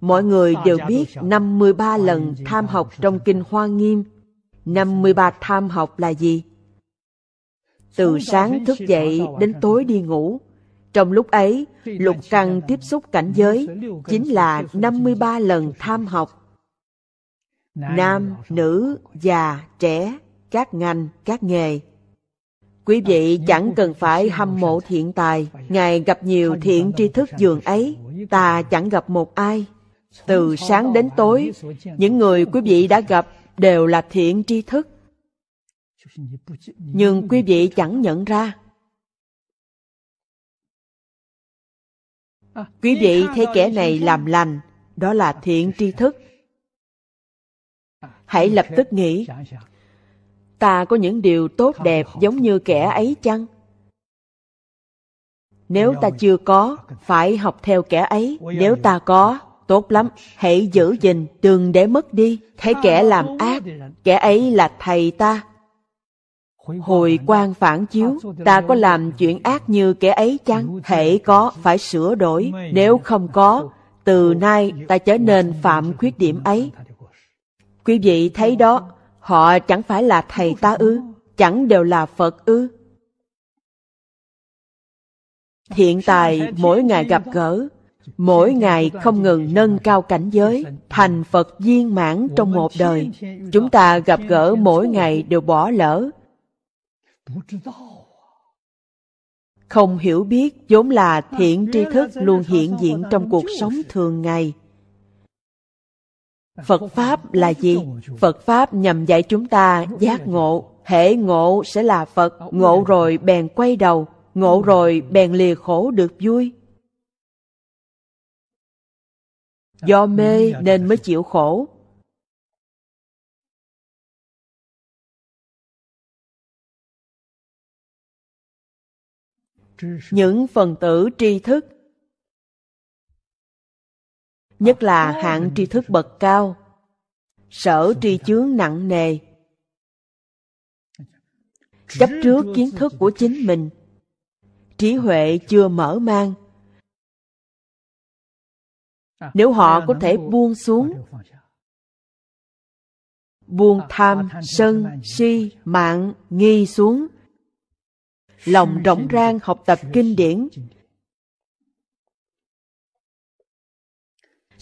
Mọi người đều biết 53 lần tham học trong Kinh Hoa Nghiêm. 53 tham học là gì? Từ sáng thức dậy đến tối đi ngủ. Trong lúc ấy, lục căn tiếp xúc cảnh giới chính là 53 lần tham học. Nam, nữ, già, trẻ, các ngành, các nghề. Quý vị chẳng cần phải hâm mộ thiện tài, Ngài gặp nhiều thiện tri thức dường ấy, ta chẳng gặp một ai từ sáng đến tối những người quý vị đã gặp đều là thiện tri thức nhưng quý vị chẳng nhận ra quý vị thấy kẻ này làm lành đó là thiện tri thức hãy lập tức nghĩ ta có những điều tốt đẹp giống như kẻ ấy chăng nếu ta chưa có phải học theo kẻ ấy nếu ta có Tốt lắm, hãy giữ gìn, đừng để mất đi. Thấy kẻ làm ác, kẻ ấy là thầy ta. Hồi quan phản chiếu, ta có làm chuyện ác như kẻ ấy chăng? Thể có, phải sửa đổi. Nếu không có, từ nay ta trở nên phạm khuyết điểm ấy. Quý vị thấy đó, họ chẳng phải là thầy ta ư, chẳng đều là Phật ư. Hiện tại, mỗi ngày gặp gỡ, mỗi ngày không ngừng nâng cao cảnh giới thành phật viên mãn trong một đời chúng ta gặp gỡ mỗi ngày đều bỏ lỡ không hiểu biết vốn là thiện tri thức luôn hiện diện trong cuộc sống thường ngày phật pháp là gì phật pháp nhằm dạy chúng ta giác ngộ hễ ngộ sẽ là phật ngộ rồi bèn quay đầu ngộ rồi bèn lìa khổ được vui do mê nên mới chịu khổ những phần tử tri thức nhất là ờ, hạng tri thức bậc cao sở tri chướng nặng nề chấp trước kiến thức của chính mình trí huệ chưa mở mang À, nếu họ có thể buông xuống buông à, tham sân si mạng nghi xuống lòng rộng rang học tập kinh điển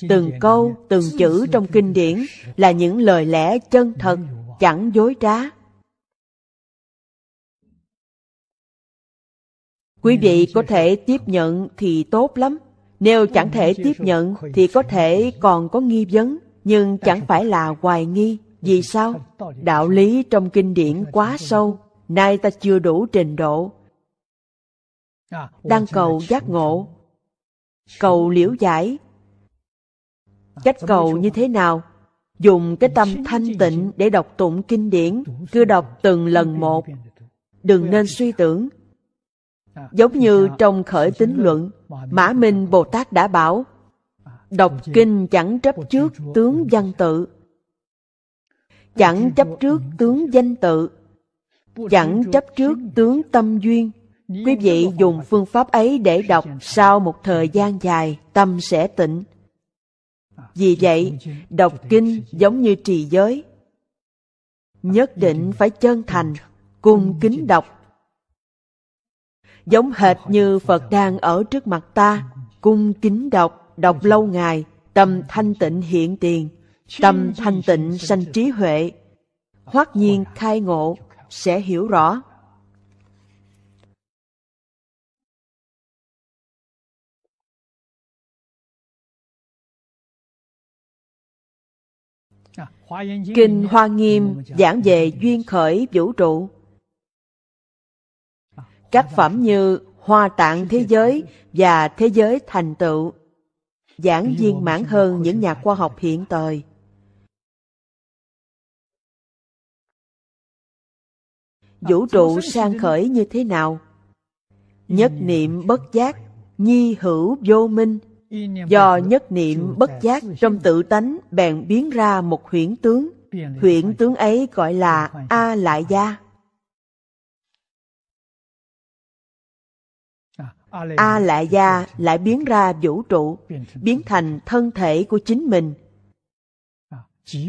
từng câu từng chữ trong kinh điển là những lời lẽ chân thật chẳng dối trá quý vị có thể tiếp nhận thì tốt lắm nếu chẳng thể tiếp nhận thì có thể còn có nghi vấn, nhưng chẳng phải là hoài nghi. Vì sao? Đạo lý trong kinh điển quá sâu, nay ta chưa đủ trình độ. Đang cầu giác ngộ, cầu liễu giải. Cách cầu như thế nào? Dùng cái tâm thanh tịnh để đọc tụng kinh điển, cứ đọc từng lần một. Đừng nên suy tưởng, giống như trong khởi tính luận mã minh bồ tát đã bảo đọc kinh chẳng chấp trước tướng văn tự chẳng chấp trước tướng danh tự chẳng chấp trước tướng tâm duyên quý vị dùng phương pháp ấy để đọc sau một thời gian dài tâm sẽ tịnh vì vậy đọc kinh giống như trì giới nhất định phải chân thành cung kính đọc giống hệt như Phật đang ở trước mặt ta, cung kính đọc, đọc lâu ngày, tâm thanh tịnh hiện tiền, tâm thanh tịnh sanh trí huệ, hoát nhiên khai ngộ, sẽ hiểu rõ. Kinh Hoa Nghiêm giảng về duyên khởi vũ trụ các phẩm như Hoa tạng thế giới và thế giới thành tựu, giảng viên mãn hơn những nhà khoa học hiện thời. Vũ trụ sang khởi như thế nào? Nhất niệm bất giác, nhi hữu vô minh. Do nhất niệm bất giác trong tự tánh bèn biến ra một huyễn tướng. Huyễn tướng ấy gọi là A Lại Gia. a la gia lại biến ra vũ trụ biến thành thân thể của chính mình à,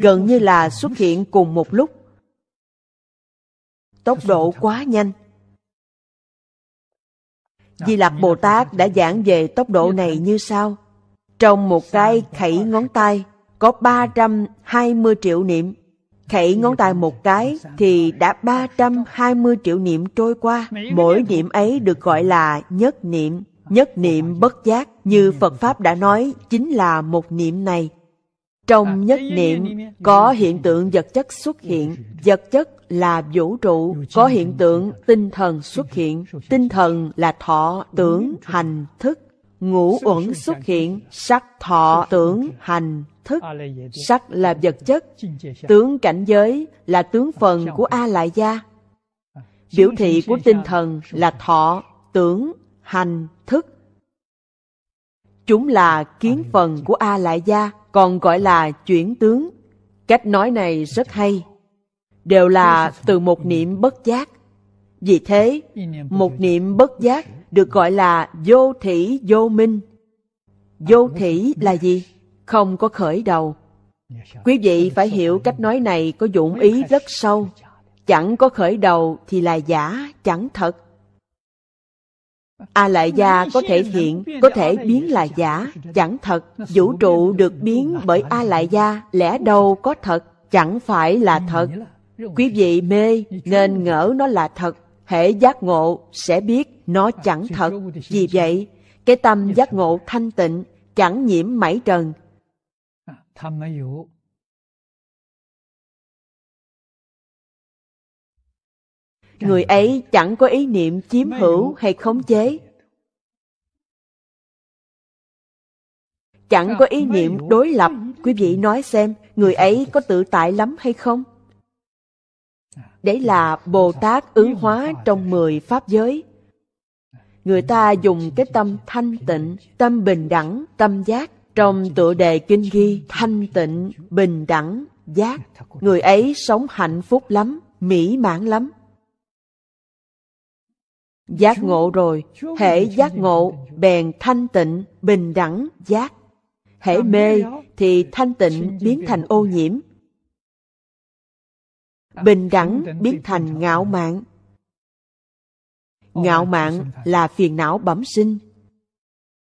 gần như là xuất hiện cùng một lúc tốc độ quá nhanh di à, lặc bồ tát đã giảng về tốc độ này như sau trong một cái khẩy ngón tay có 320 triệu niệm khẩy ngón tay một cái thì đã 320 triệu niệm trôi qua. Mỗi niệm ấy được gọi là nhất niệm. Nhất niệm bất giác, như Phật Pháp đã nói, chính là một niệm này. Trong nhất niệm có hiện tượng vật chất xuất hiện, vật chất là vũ trụ, có hiện tượng tinh thần xuất hiện, tinh thần là thọ, tưởng, hành, thức, ngũ uẩn xuất hiện, sắc thọ, tưởng, hành, thức sắc là vật chất tướng cảnh giới là tướng phần của a lại gia biểu thị của tinh thần là thọ tưởng hành thức chúng là kiến phần của a lại gia còn gọi là chuyển tướng cách nói này rất hay đều là từ một niệm bất giác vì thế một niệm bất giác được gọi là vô thủy vô minh à, vô thủy là gì không có khởi đầu quý vị phải hiểu cách nói này có dụng ý rất sâu chẳng có khởi đầu thì là giả chẳng thật a lại gia có thể hiện có thể biến là giả chẳng thật vũ trụ được biến bởi a lại gia lẽ đâu có thật chẳng phải là thật quý vị mê nên ngỡ nó là thật hệ giác ngộ sẽ biết nó chẳng thật vì vậy cái tâm giác ngộ thanh tịnh chẳng nhiễm mảy trần người ấy chẳng có ý niệm chiếm hữu hay khống chế chẳng có ý niệm đối lập quý vị nói xem người ấy có tự tại lắm hay không à, đấy là bồ tát ứng hóa trong mười pháp giới à, người ta dùng cái tâm thanh tịnh tâm bình đẳng tâm giác trong tựa đề kinh ghi Thanh tịnh, bình đẳng, giác Người ấy sống hạnh phúc lắm, mỹ mãn lắm Giác ngộ rồi, hệ giác ngộ, bèn thanh tịnh, bình đẳng, giác Hệ mê thì thanh tịnh biến thành ô nhiễm Bình đẳng biến thành ngạo mạn Ngạo mạn là phiền não bẩm sinh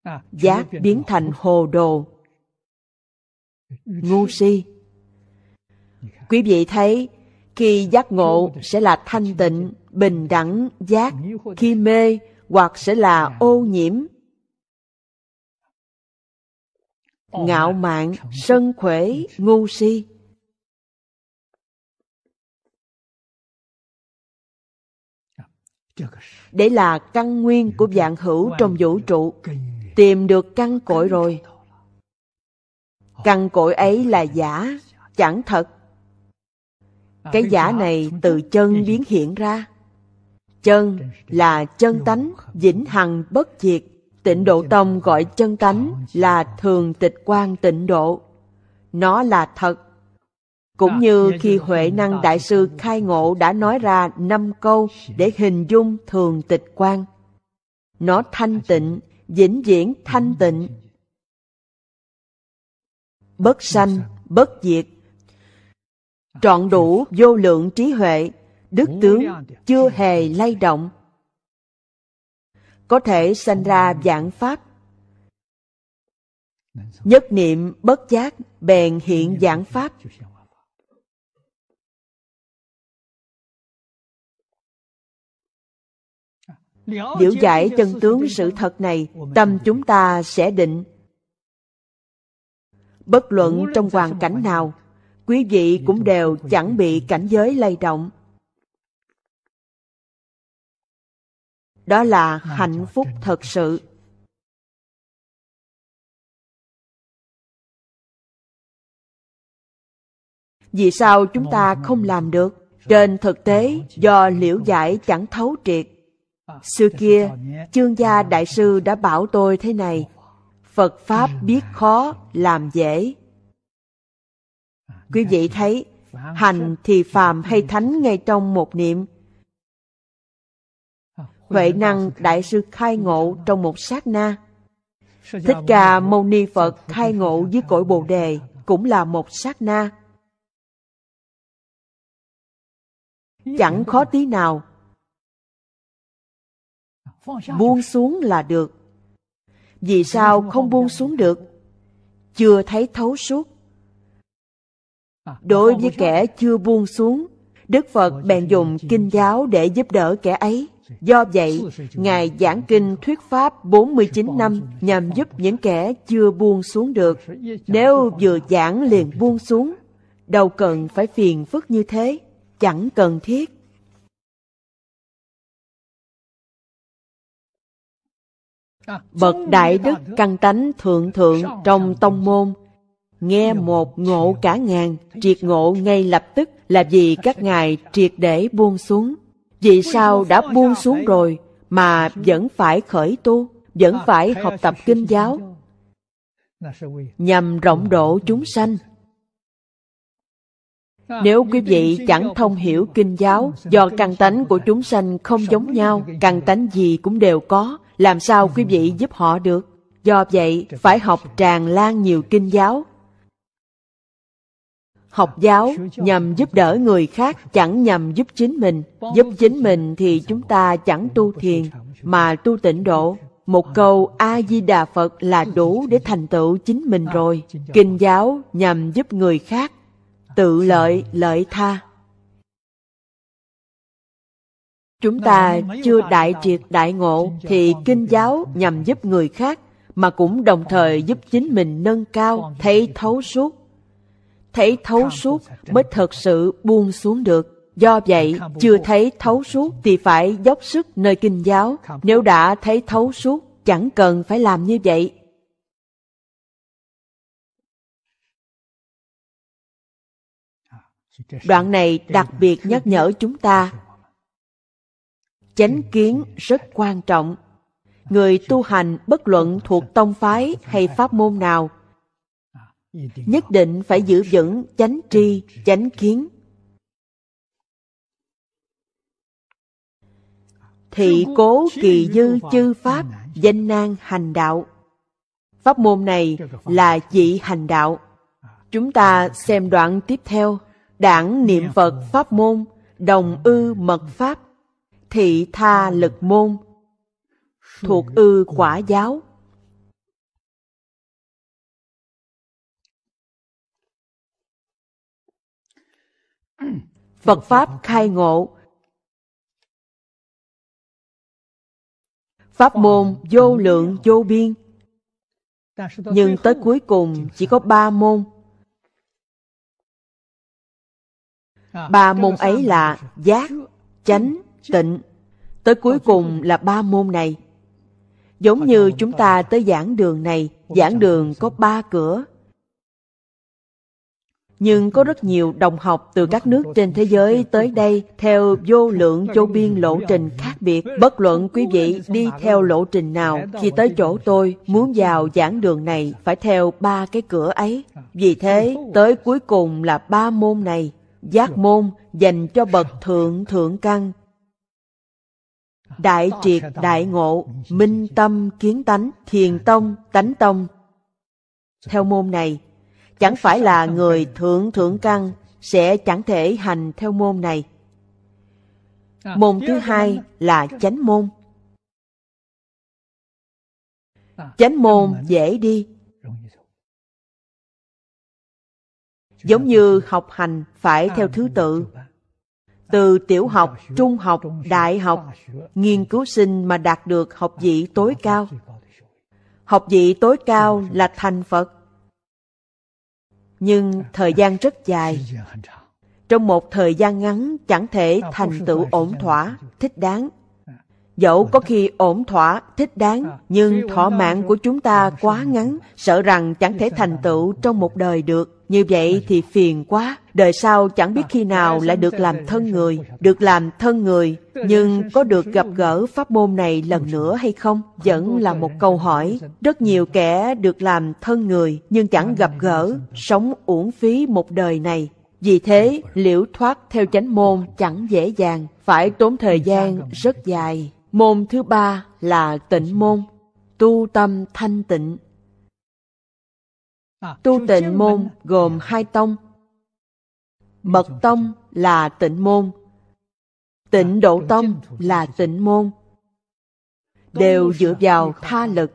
À, giác biến thành hồ đồ ngu si quý vị thấy khi giác ngộ sẽ là thanh tịnh bình đẳng giác khi mê hoặc sẽ là dạ. ô nhiễm ngạo dạ. mạn sân khuể ngu si dạ. để là căn nguyên của vạn hữu trong vũ trụ tìm được căn cội rồi căn cội ấy là giả chẳng thật cái giả này từ chân biến hiện ra chân là chân tánh vĩnh hằng bất diệt tịnh độ tông gọi chân tánh là thường tịch quan tịnh độ nó là thật cũng như khi huệ năng đại sư khai ngộ đã nói ra năm câu để hình dung thường tịch quan nó thanh tịnh vĩnh viễn thanh tịnh bất sanh bất diệt trọn đủ vô lượng trí huệ đức tướng chưa hề lay động có thể sanh ra dạng pháp nhất niệm bất giác bèn hiện dạng pháp Hiểu giải chân tướng sự thật này, tâm chúng ta sẽ định. Bất luận trong hoàn cảnh nào, quý vị cũng đều chẳng bị cảnh giới lay động. Đó là hạnh phúc thật sự. Vì sao chúng ta không làm được? Trên thực tế, do liễu giải chẳng thấu triệt, Xưa kia, chương gia ờ, đại sư đã bảo tôi thế này, Phật Pháp biết khó, làm dễ. À, Quý vị thấy, hành thì phàm hay thánh ngay trong một niệm. Huệ ờ, năng đại sư khai ngộ trong một sát na. Thích Ca Mâu Ni Phật khai ngộ dưới cội Bồ Đề cũng là một sát na. Chẳng khó tí nào buông xuống là được. Vì sao không buông xuống được? Chưa thấy thấu suốt. À, Đối với kẻ chưa buông xuống, Đức Phật bèn dùng kinh giáo để giúp đỡ kẻ ấy. Do vậy, Ngài giảng kinh thuyết pháp 49 năm nhằm giúp những kẻ chưa buông xuống được. Nếu vừa giảng liền buông xuống, đâu cần phải phiền phức như thế, chẳng cần thiết. À, bậc đại đức căn tánh thượng thượng trong tông môn nghe một ngộ cả ngàn triệt ngộ ngay lập tức là vì các ngài triệt để buông xuống vì sao đã buông xuống rồi mà vẫn phải khởi tu vẫn à, phải học tập kinh giáo nhằm rộng độ chúng sanh à, nếu quý vị chẳng thông hiểu kinh giáo do căn tánh của chúng sanh không giống nhau căn tánh gì cũng đều có làm sao quý vị giúp họ được do vậy phải học tràn lan nhiều kinh giáo học giáo nhằm giúp đỡ người khác chẳng nhằm giúp chính mình giúp chính mình thì chúng ta chẳng tu thiền mà tu tịnh độ một câu a di đà phật là đủ để thành tựu chính mình rồi kinh giáo nhằm giúp người khác tự lợi lợi tha Chúng ta chưa đại triệt đại ngộ thì kinh giáo nhằm giúp người khác mà cũng đồng thời giúp chính mình nâng cao, thấy thấu suốt. Thấy thấu suốt mới thật sự buông xuống được. Do vậy, chưa thấy thấu suốt thì phải dốc sức nơi kinh giáo. Nếu đã thấy thấu suốt, chẳng cần phải làm như vậy. À, Đoạn này đặc biệt nhắc nhở chúng ta chánh kiến rất quan trọng người tu hành bất luận thuộc tông phái hay pháp môn nào nhất định phải giữ vững chánh tri chánh kiến thị cố kỳ dư chư pháp danh nan hành đạo pháp môn này là dị hành đạo chúng ta xem đoạn tiếp theo đảng niệm phật pháp môn đồng ư mật pháp thị tha lực môn thuộc ư quả giáo phật pháp khai ngộ pháp môn vô lượng vô biên nhưng tới cuối cùng chỉ có ba môn ba môn ấy là giác chánh tịnh tới cuối cùng là ba môn này giống như chúng ta tới giảng đường này giảng đường có ba cửa nhưng có rất nhiều đồng học từ các nước trên thế giới tới đây theo vô lượng vô biên lộ trình khác biệt. Bất luận quý vị đi theo lộ trình nào, khi tới chỗ tôi muốn vào giảng đường này phải theo ba cái cửa ấy. À, Vì thế, tới cuối cùng là ba môn này. Giác môn dành cho bậc thượng thượng căn đại triệt đại ngộ minh tâm kiến tánh thiền tông tánh tông theo môn này chẳng phải là người thượng thượng căn sẽ chẳng thể hành theo môn này à, môn thứ hai là chánh môn à, chánh môn dễ đi giống như học hành phải à, theo thứ tự từ tiểu học, trung học, đại học, nghiên cứu sinh mà đạt được học vị tối cao. Học vị tối cao là thành Phật. Nhưng thời gian rất dài. Trong một thời gian ngắn chẳng thể thành tựu ổn thỏa, thích đáng dẫu có khi ổn thỏa, thích đáng, à, nhưng thọ mạng của chúng ta à, quá ngắn, sợ rằng chẳng thể thành tựu trong một đời được. Như vậy thì phiền quá, đời sau chẳng biết à, khi nào lại được làm thân người, được làm thân người, nhưng có được gặp gỡ pháp môn này lần nữa hay không vẫn là một câu hỏi. Rất nhiều kẻ được làm thân người nhưng chẳng gặp gỡ, sống uổng phí một đời này. Vì thế, liễu thoát theo chánh môn chẳng dễ dàng, phải tốn thời gian rất dài. Môn thứ ba là tịnh môn, tu tâm thanh tịnh. À, tu tịnh môn gồm dạ. hai tông. Mật tông là tịnh môn, tịnh à, độ tông là tịnh môn. Đều dựa vào tha lực.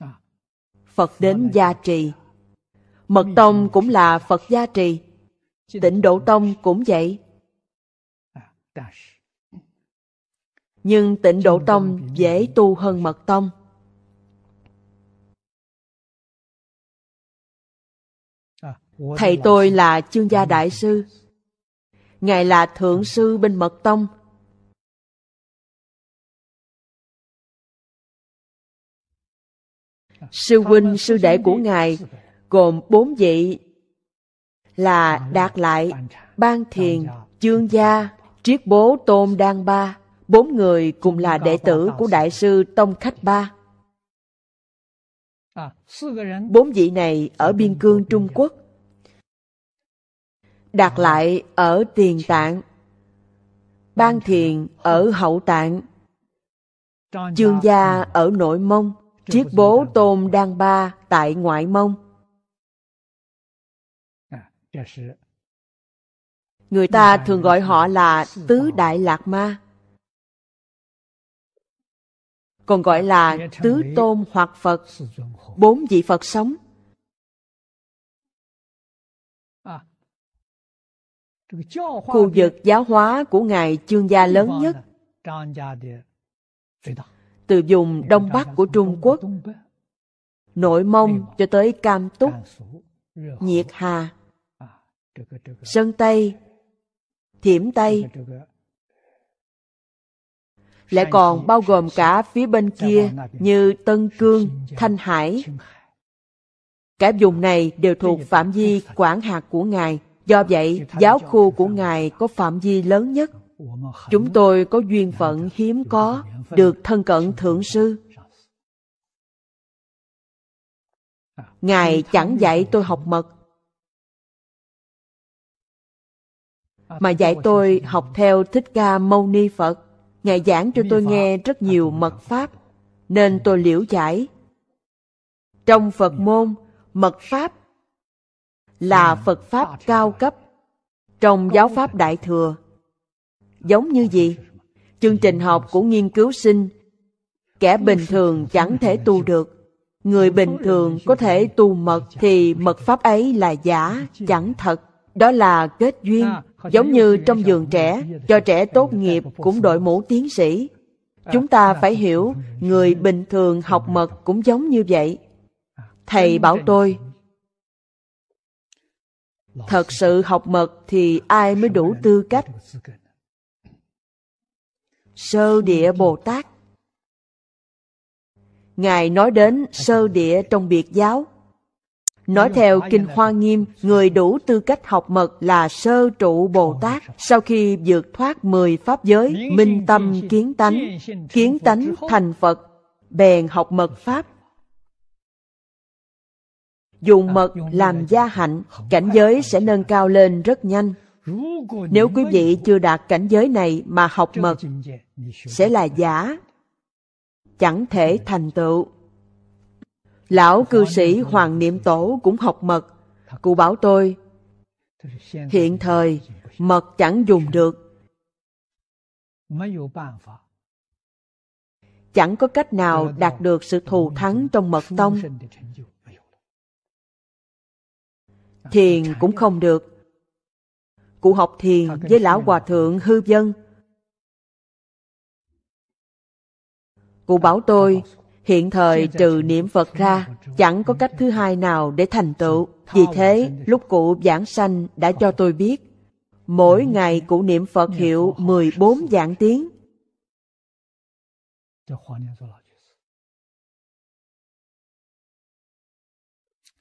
À. Phật đến gia trì. Mật tông cũng là Phật gia trì. Tịnh độ tông cũng vậy nhưng tịnh độ tông dễ tu hơn mật tông thầy tôi là chương gia đại sư ngài là thượng sư bên mật tông sư huynh sư đệ của ngài gồm bốn vị là đạt lại ban thiền chương gia triết bố tôn đan ba Bốn người cùng là đệ tử của Đại sư Tông Khách Ba. Bốn vị này ở biên cương Trung Quốc. Đạt lại ở Tiền Tạng. Ban Thiền ở Hậu Tạng. Chương gia ở Nội Mông. Triết bố Tôn Đan Ba tại Ngoại Mông. Người ta thường gọi họ là Tứ Đại Lạc Ma còn gọi là tứ tôn hoặc phật bốn vị phật sống khu vực giáo hóa của ngài chương gia lớn nhất từ vùng đông bắc của trung quốc nội mông cho tới cam túc nhiệt hà sơn tây thiểm tây lại còn bao gồm cả phía bên kia như Tân Cương, Thanh Hải. Cả vùng này đều thuộc phạm vi quản hạt của Ngài. Do vậy, giáo khu của Ngài có phạm vi lớn nhất. Chúng tôi có duyên phận hiếm có được thân cận Thượng Sư. Ngài chẳng à, dạy tôi học mật, mà dạy tôi học theo Thích Ca Mâu Ni Phật. Ngài giảng cho tôi nghe rất nhiều mật pháp, nên tôi liễu giải. Trong Phật môn, mật pháp là Phật pháp cao cấp trong giáo pháp Đại Thừa. Giống như gì? Chương trình học của nghiên cứu sinh kẻ bình thường chẳng thể tu được người bình thường có thể tu mật thì mật pháp ấy là giả chẳng thật đó là kết duyên Giống như trong giường trẻ, cho trẻ tốt nghiệp cũng đội mũ tiến sĩ. Chúng ta phải hiểu, người bình thường học mật cũng giống như vậy. Thầy bảo tôi, thật sự học mật thì ai mới đủ tư cách? Sơ địa Bồ Tát Ngài nói đến sơ địa trong biệt giáo Nói theo Kinh Hoa Nghiêm, người đủ tư cách học mật là sơ trụ Bồ Tát. Sau khi vượt thoát mười pháp giới, minh tâm kiến tánh, kiến tánh thành Phật, bèn học mật Pháp. Dùng à, mật làm gia hạnh, cảnh giới sẽ nâng cao lên rất nhanh. Nếu quý vị chưa đạt cảnh giới này mà học mật, sẽ là giả, chẳng thể thành tựu. Lão cư sĩ Hoàng Niệm Tổ cũng học mật. Cụ bảo tôi, hiện thời mật chẳng dùng được. Chẳng có cách nào đạt được sự thù thắng trong mật tông. Thiền cũng không được. Cụ học thiền với lão hòa thượng hư dân. Cụ bảo tôi, Hiện thời trừ niệm Phật ra, chẳng có cách thứ hai nào để thành tựu. Vì thế, lúc cụ giảng sanh đã cho tôi biết, mỗi ngày cụ niệm Phật hiệu 14 dạng tiếng.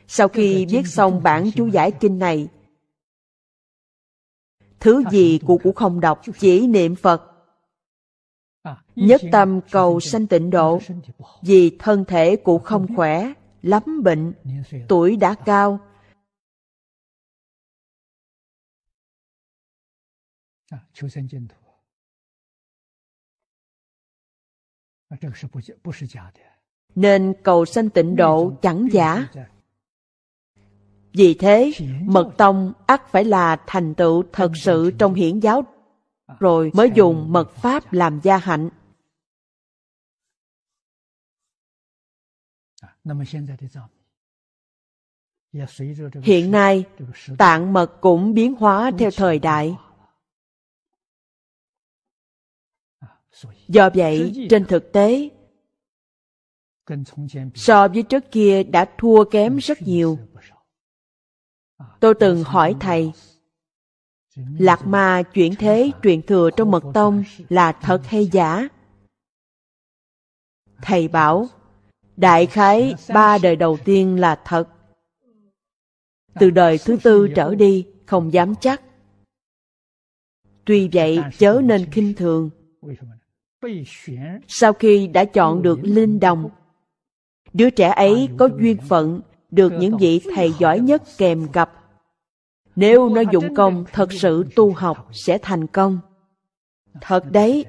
Sau khi viết xong bản chú giải kinh này, thứ gì cụ cũng không đọc, chỉ niệm Phật À, nhất tâm cầu sanh tịnh độ vì thân thể cụ không khỏe lắm bệnh tuổi đã cao nên cầu sanh tịnh độ chẳng giả vì thế mật tông ắt phải là thành tựu thật sự trong hiển giáo rồi mới dùng mật pháp làm gia hạnh. À, Hiện nay, tạng mật cũng biến hóa theo thời đại. À, Do vậy, trên thực tế, so với trước kia đã thua kém rất nhiều. À, Tôi từng hỏi thầy, Lạc ma chuyển thế truyền thừa trong mật tông là thật hay giả? Thầy bảo, đại khái ba đời đầu tiên là thật. Từ đời thứ tư trở đi, không dám chắc. Tuy vậy, chớ nên khinh thường. Sau khi đã chọn được linh đồng, đứa trẻ ấy có duyên phận được những vị thầy giỏi nhất kèm cặp nếu nó dụng công thật sự tu học sẽ thành công. Thật đấy.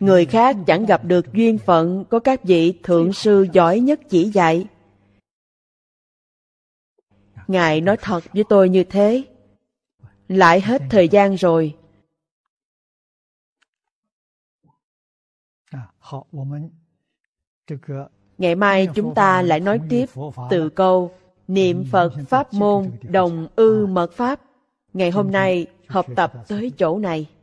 Người khác chẳng gặp được duyên phận có các vị thượng sư giỏi nhất chỉ dạy. Ngài nói thật với tôi như thế. Lại hết thời gian rồi. Ngày mai chúng ta lại nói tiếp từ câu niệm Phật pháp môn đồng ư mật pháp. Ngày hôm nay học tập tới chỗ này.